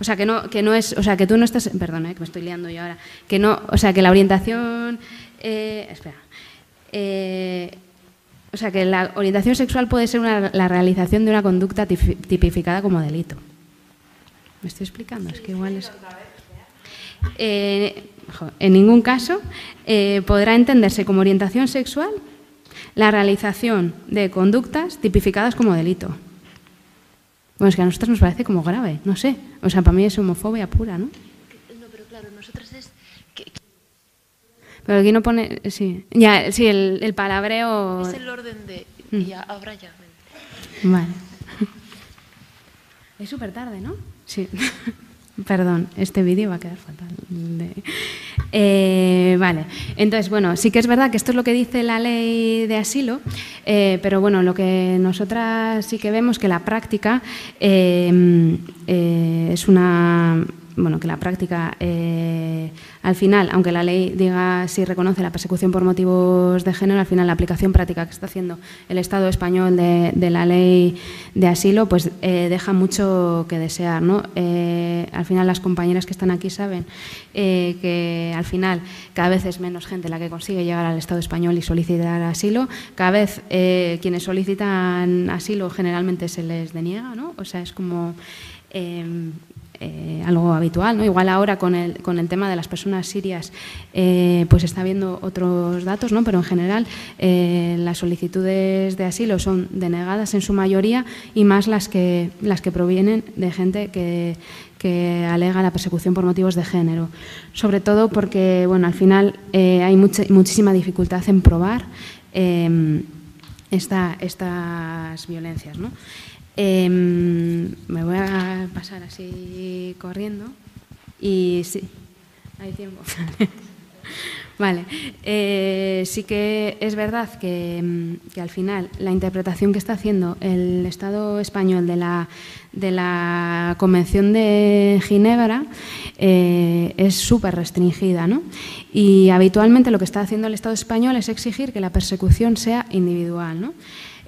o sea, que no, que no es, o sea, que tú no estás, perdón, eh, que me estoy liando yo ahora, que no, o sea, que la orientación, eh, espera, eh, o sea, que la orientación sexual puede ser la realización de una conducta tipificada como delito. ¿Me estoy explicando? Es que igual es... en ningún caso podrá entenderse como orientación sexual la realización de conductas tipificadas como delito. Bueno, es que a nosotras nos parece como grave, no sé. O sea, para mí es homofobia pura, ¿no? No, pero claro, a nosotras es... Pero aquí no pone... Sí, ya, sí, el, el palabreo... Es el orden de... Mm. Ya, ahora ya. Vale. Es súper tarde, ¿no? Sí. Perdón, este vídeo va a quedar fatal. Eh, vale, entonces, bueno, sí que es verdad que esto es lo que dice la ley de asilo, eh, pero bueno, lo que nosotras sí que vemos que la práctica eh, eh, es una. Bueno, que la práctica al final, aunque la ley diga si reconoce la persecución por motivos de género, al final la aplicación práctica que está haciendo el Estado español de, la ley de asilo, pues eh, deja mucho que desear. ¿no? Eh, al final las compañeras que están aquí saben eh, que al final cada vez es menos gente la que consigue llegar al Estado español y solicitar asilo. Cada vez quienes solicitan asilo generalmente se les deniega, ¿no? O sea, es como em, eh, algo habitual. ¿no? Igual ahora con el, con el tema de las personas sirias eh, pues está viendo otros datos, pero en general eh, las solicitudes de asilo son denegadas en su mayoría y más las que, las que provienen de gente que, alega la persecución por motivos de género. Sobre todo porque bueno, al final hay muchísima dificultad en probar esta, estas violencias. ¿no? Em, me voy a pasar así corriendo y sí, hay tiempo. vale, eh, sí que es verdad em, que, al final la interpretación que está haciendo el Estado español de la, de la Convención de Ginebra eh, es súper restringida. ¿no? Y habitualmente lo que está haciendo el Estado español es exigir que la persecución sea individual. ¿no?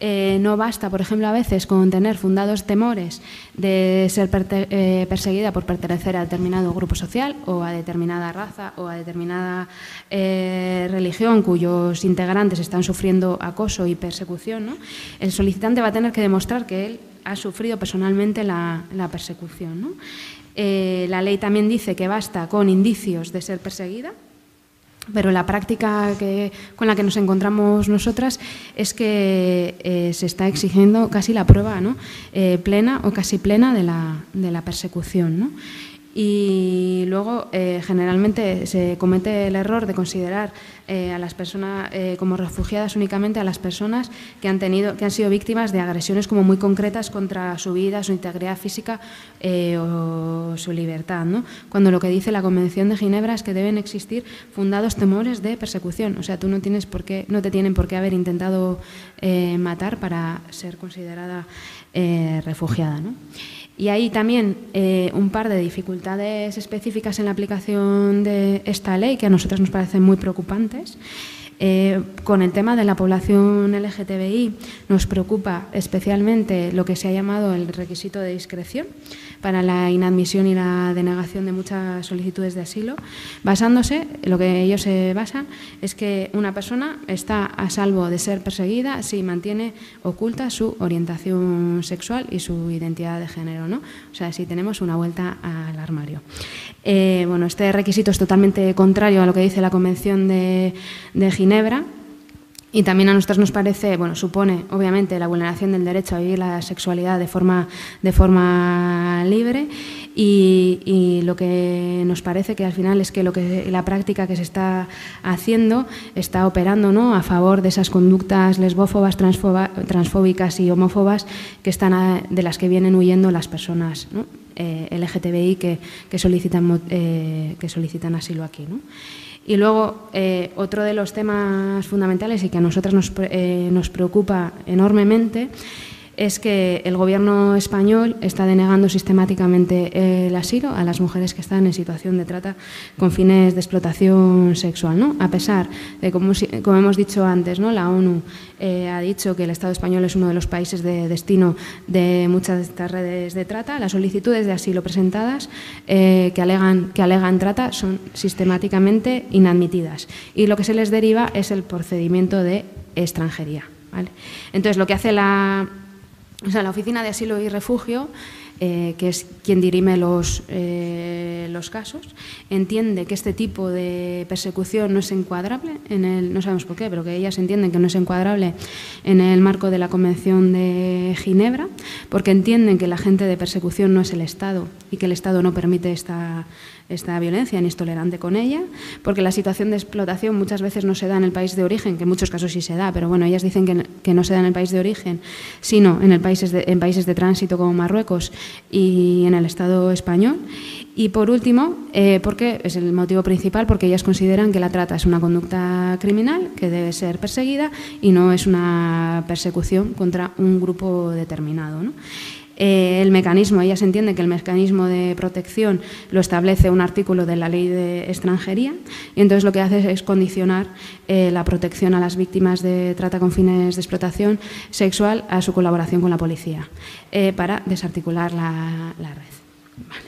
Eh, no basta, por ejemplo, a veces con tener fundados temores de ser eh, perseguida por pertenecer a determinado grupo social o a determinada raza o a determinada eh, religión cuyos integrantes están sufriendo acoso y persecución. El solicitante va a tener que demostrar que él ha sufrido personalmente la, persecución. la ley también dice que basta con indicios de ser perseguida pero la práctica con la que nos encontramos nosotras es que eh, se está exigiendo casi la prueba eh, plena o casi plena de la, de la persecución. Y luego, eh, generalmente se comete el error de considerar eh, a las personas eh, como refugiadas únicamente a las personas que han tenido, que han sido víctimas de agresiones como muy concretas contra su vida, su integridad física o su libertad, ¿no? Cuando lo que dice la Convención de Ginebra es que deben existir fundados temores de persecución, o sea, tú no tienes por qué, no te tienen por qué haber intentado matar para ser considerada refugiada, ¿no? Y ahí también eh, un par de dificultades específicas en la aplicación de esta ley que a nosotros nos parecen muy preocupantes. Eh, con el tema de la población LGTBI nos preocupa especialmente lo que se ha llamado el requisito de discreción para la inadmisión y la denegación de muchas solicitudes de asilo, basándose, lo que ellos se basan es que una persona está a salvo de ser perseguida si mantiene oculta su orientación sexual y su identidad de género, ¿no? O sea, si tenemos una vuelta al armario. Eh, bueno, este requisito es totalmente contrario a lo que dice la Convención de, Ginebra, y también a nosotros nos parece, bueno, supone obviamente la vulneración del derecho a vivir la sexualidad de forma, de forma libre y, lo que nos parece que al final es que, lo que la práctica que se está haciendo está operando a favor de esas conductas lesbófobas, transfóbicas y homófobas que están de las que vienen huyendo las personas. ¿no? Eh, LGTBI que, solicitan, eh, que solicitan asilo aquí. ¿no? Y luego, eh, otro de los temas fundamentales y que a nosotras nos, nos preocupa enormemente es que el gobierno español está denegando sistemáticamente eh, el asilo a las mujeres que están en situación de trata con fines de explotación sexual. ¿no? A pesar de, como, como hemos dicho antes, ¿no? la ONU eh, ha dicho que el Estado español es uno de los países de destino de muchas de estas redes de trata, las solicitudes de asilo presentadas eh, que, alegan, que alegan trata son sistemáticamente inadmitidas y lo que se les deriva es el procedimiento de extranjería. Entonces, lo que hace la, o sea, la Oficina de Asilo y Refugio, eh, que es quien dirime los, eh, los casos, entiende que este tipo de persecución no es encuadrable, en el, no sabemos por qué, pero que ellas entienden que no es encuadrable en el marco de la Convención de Ginebra, porque entienden que la gente de persecución no es el Estado y que el Estado no permite esta esta violencia ni es tolerante con ella, porque la situación de explotación muchas veces no se da en el país de origen, que en muchos casos sí se da, pero bueno, ellas dicen que, no se da en el país de origen, sino en, el países de, en países de tránsito como Marruecos y en el Estado español. Y por último, eh, porque es el motivo principal, porque ellas consideran que la trata es una conducta criminal que debe ser perseguida y no es una persecución contra un grupo determinado. Eh, el mecanismo, ella se entiende que el mecanismo de protección lo establece un artículo de la ley de extranjería y entonces lo que hace es condicionar eh, la protección a las víctimas de trata con fines de explotación sexual a su colaboración con la policía eh, para desarticular la, red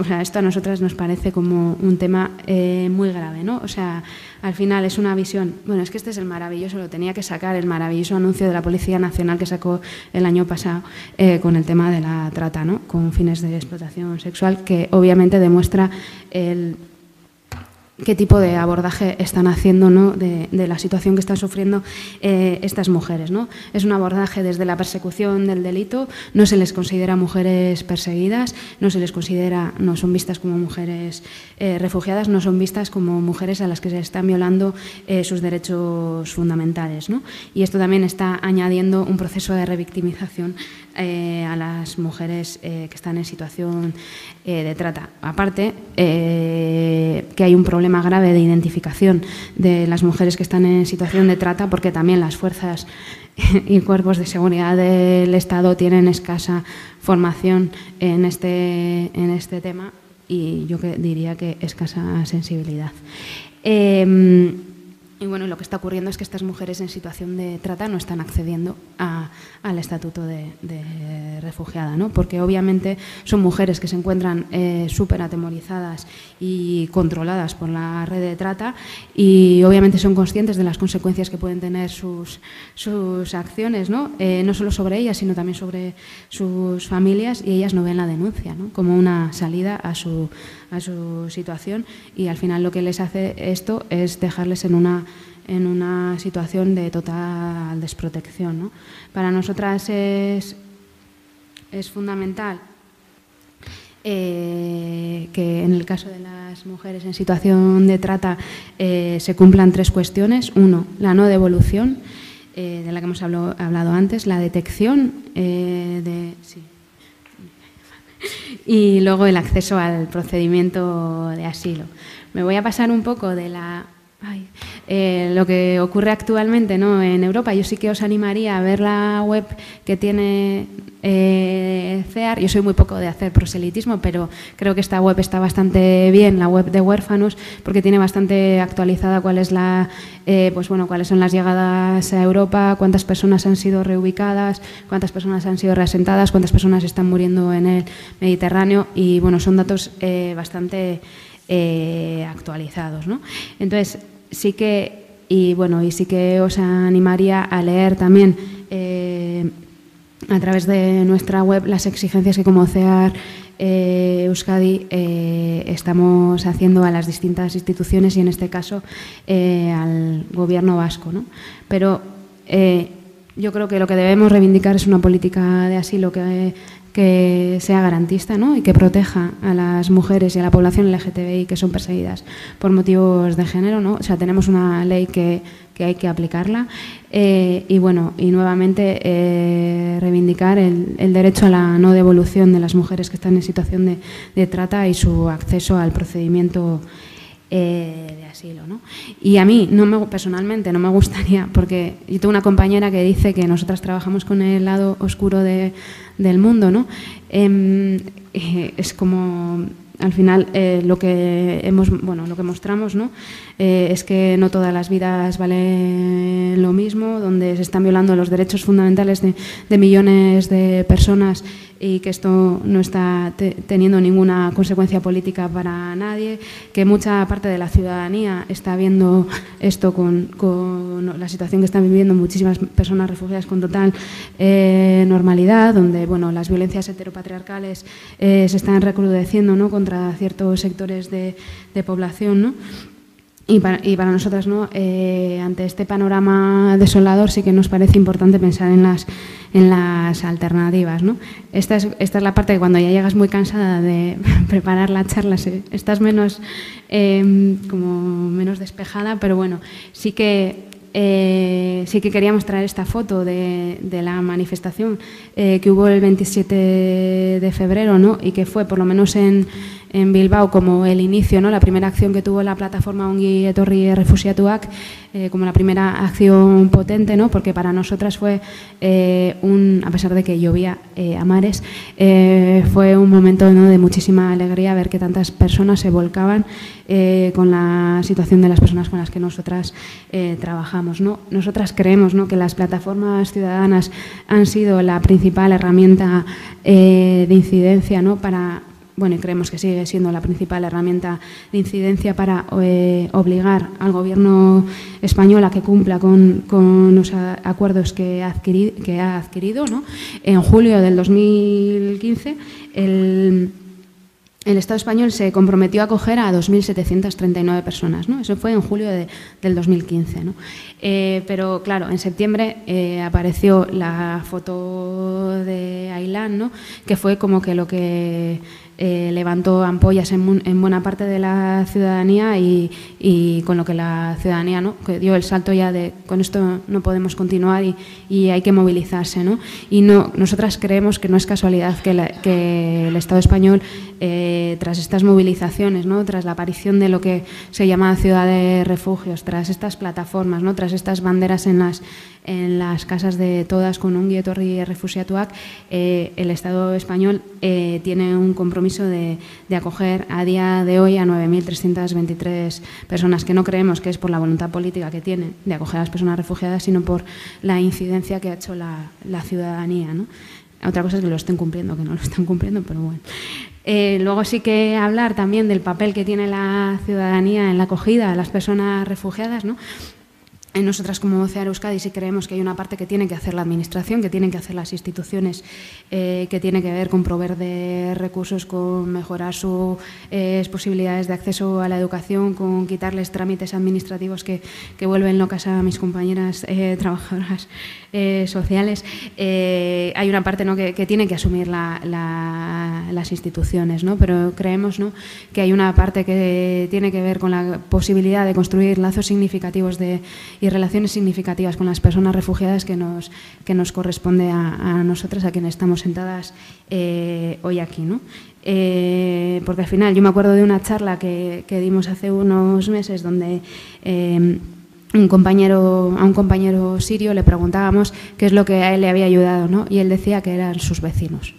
o sea, esto a nosotras nos parece como un tema eh, muy grave, ¿no? O sea, al final es una visión. Bueno, es que este es el maravilloso, lo tenía que sacar, el maravilloso anuncio de la Policía Nacional que sacó el año pasado eh, con el tema de la trata, ¿no? Con fines de explotación sexual, que obviamente demuestra el qué tipo de abordaje están haciendo de, la situación que están sufriendo eh, estas mujeres. ¿no? Es un abordaje desde la persecución del delito, no se les considera mujeres perseguidas, no se les considera, no son vistas como mujeres eh, refugiadas, no son vistas como mujeres a las que se están violando eh, sus derechos fundamentales. Y esto también está añadiendo un proceso de revictimización eh, a las mujeres eh, que están en situación eh, de trata. Aparte, que hay un problema grave de identificación de las mujeres que están en situación de trata porque también las fuerzas y cuerpos de seguridad del Estado tienen escasa formación en este, en este tema y yo diría que escasa sensibilidad. Em, lo que está ocurriendo es que estas mujeres en situación de trata no están accediendo al estatuto de, refugiada, porque obviamente son mujeres que se encuentran eh, súper atemorizadas y controladas por la red de trata y obviamente son conscientes de las consecuencias que pueden tener sus, acciones, eh, ¿no? solo sobre ellas, sino también sobre sus familias y ellas no ven la denuncia como una salida a su, a su situación y al final lo que les hace esto es dejarles en una en una situación de total desprotección. Para nosotras es, es fundamental eh, que en el caso de las mujeres en situación de trata eh, se cumplan tres cuestiones. Uno, la no devolución, eh, de la que hemos hablado antes, la detección de... Sí. Y luego el acceso al procedimiento de asilo. Me voy a pasar un poco de la eh, lo que ocurre actualmente ¿no? en Europa, yo sí que os animaría a ver la web que tiene eh, CEAR. Yo soy muy poco de hacer proselitismo, pero creo que esta web está bastante bien, la web de huérfanos, porque tiene bastante actualizada cuál la, eh, pues bueno, cuáles son las llegadas a Europa, cuántas personas han sido reubicadas, cuántas personas han sido reasentadas, cuántas personas están muriendo en el Mediterráneo. Y bueno, son datos bastante actualizados. ¿no? Entonces, sí que, y bueno, y sí que os animaría a leer también eh, a través de nuestra web las exigencias que como CEAR eh, Euskadi eh, estamos haciendo a las distintas instituciones y en este caso al gobierno vasco. Pero yo creo que lo que debemos reivindicar es una política de asilo que que sea garantista y que proteja a las mujeres y a la población LGTBI que son perseguidas por motivos de género. ¿no? O sea, tenemos una ley que, hay que aplicarla. Eh, y bueno, y nuevamente eh, reivindicar el, derecho a la no devolución de las mujeres que están en situación de trata y su acceso al procedimiento eh, de asilo. ¿no? Y a mí, no me, personalmente, no me gustaría, porque yo tengo una compañera que dice que nosotras trabajamos con el lado oscuro de, del mundo, ¿no? Em, eh, es como al final eh, lo que hemos bueno lo que mostramos no es que no todas las vidas valen lo mismo donde se están violando los derechos fundamentales de, de millones de personas y que esto no está teniendo ninguna consecuencia política para nadie, que mucha parte de la ciudadanía está viendo esto con, la situación que están viviendo muchísimas personas refugiadas con total eh, normalidad, donde bueno, las violencias heteropatriarcales eh, se están recrudeciendo ¿no? contra ciertos sectores de, de población. ¿no? Y para, y nosotras, ¿no? Eh, ante este panorama desolador sí que nos parece importante pensar en las, en las alternativas. ¿no? Esta, es, esta es la parte que cuando ya llegas muy cansada de preparar la charla estás menos, em, como menos despejada, pero bueno, sí que eh, sí que quería mostrar esta foto de, la manifestación eh, que hubo el 27 de febrero ¿no? y que fue, por lo menos en, Bilbao, como el inicio, ¿no? la primera acción que tuvo la plataforma Ongi Etorri Refusiatuak, eh, como la primera acción potente, ¿no? porque para nosotras fue eh, un, a pesar de que llovía a mares, fue un momento de muchísima alegría ver que tantas personas se volcaban eh, con la situación de las personas con las que nosotras eh, trabajamos. ¿no? Nosotras creemos ¿no? que las plataformas ciudadanas han sido la principal herramienta eh, de incidencia ¿no? para, bueno, y creemos que sigue siendo la principal herramienta de incidencia para obligar al gobierno español a que cumpla con, los acuerdos que, que ha adquirido. En julio del 2015, el el Estado español se comprometió a acoger a 2.739 personas. ¿no? Eso fue en julio de, del 2015. ¿no? Eh, pero claro, en septiembre eh, apareció la foto de Ailán, ¿no? que fue como que lo que eh, levantó ampollas en, buena parte de la ciudadanía y, con lo que la ciudadanía ¿no? que dio el salto ya de con esto no podemos continuar y, y hay que movilizarse. ¿no? Y no, nosotras creemos que no es casualidad que, que el Estado español eh, tras estas movilizaciones, ¿no? tras la aparición de lo que se llama ciudad de refugios, tras estas plataformas, ¿no? tras estas banderas en las, en las casas de todas con un Torri y eh, el Estado español eh, tiene un compromiso de, acoger a día de hoy a 9.323 personas, que no creemos que es por la voluntad política que tiene de acoger a las personas refugiadas, sino por la incidencia que ha hecho la, la ciudadanía. ¿no? Otra cosa es que lo estén cumpliendo, que no lo están cumpliendo, pero bueno. Eh, luego sí que hablar también del papel que tiene la ciudadanía en la acogida a las personas refugiadas, nosotras como Ocear Euskadi sí creemos que hay una parte que tiene que hacer la Administración, que tienen que hacer las instituciones, eh, que tiene que ver con proveer de recursos, con mejorar sus eh, posibilidades de acceso a la educación, con quitarles trámites administrativos que, vuelven locas a mis compañeras eh, trabajadoras sociales. hay una parte que, que tiene que asumir las instituciones, pero creemos que hay una parte que tiene que ver con la posibilidad de construir lazos significativos de y relaciones significativas con las personas refugiadas que nos, que nos corresponde a, a nosotras, a quienes estamos sentadas eh, hoy aquí. ¿no? Eh, porque al final yo me acuerdo de una charla que, dimos hace unos meses donde... Eh, un compañero, a un compañero sirio le preguntábamos qué es lo que a él le había ayudado, ¿no? Y él decía que eran sus vecinos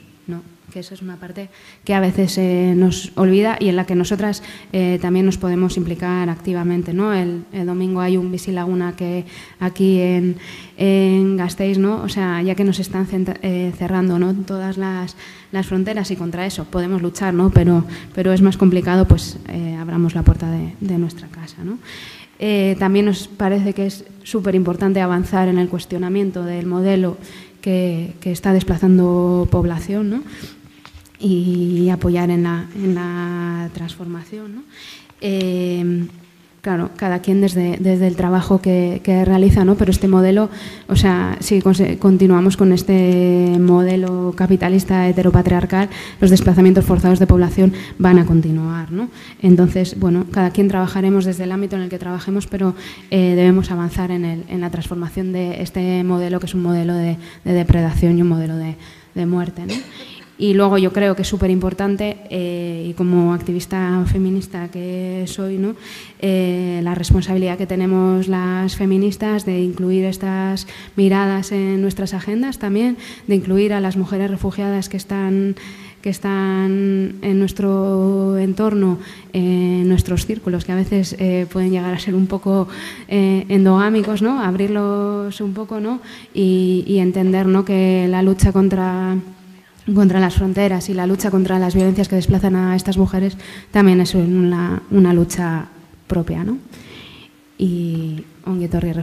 que eso es una parte que a veces eh, nos olvida y en la que nosotras eh, también nos podemos implicar activamente. El, domingo hay un Visilaguna que aquí en, en Gasteiz, ¿no? o sea, ya que nos están eh, cerrando todas las, fronteras y contra eso podemos luchar, pero, es más complicado, pues abramos la puerta de, nuestra casa. también nos parece que es súper importante avanzar en el cuestionamiento del modelo que, que está desplazando población, ¿no? y apoyar en la, en la transformación. Eh, claro, cada quien desde, desde el trabajo que, realiza, ¿no? Pero este modelo, o sea, si continuamos con este modelo capitalista heteropatriarcal, los desplazamientos forzados de población van a continuar, ¿no? Entonces, bueno, cada quien trabajaremos desde el ámbito en el que trabajemos, pero eh, debemos avanzar en, el, en, la transformación de este modelo, que es un modelo de, depredación y un modelo de, muerte, y luego yo creo que es súper importante, eh, y como activista feminista que soy, ¿no? Eh, la responsabilidad que tenemos las feministas de incluir estas miradas en nuestras agendas también, de incluir a las mujeres refugiadas que están que están en nuestro entorno, en nuestros círculos, que a veces eh, pueden llegar a ser un poco endogámicos, ¿no? abrirlos un poco ¿no? y, entender que la lucha contra contra las fronteras y la lucha contra las violencias que desplazan a estas mujeres también es una, lucha propia. ¿no? Y ongi etorri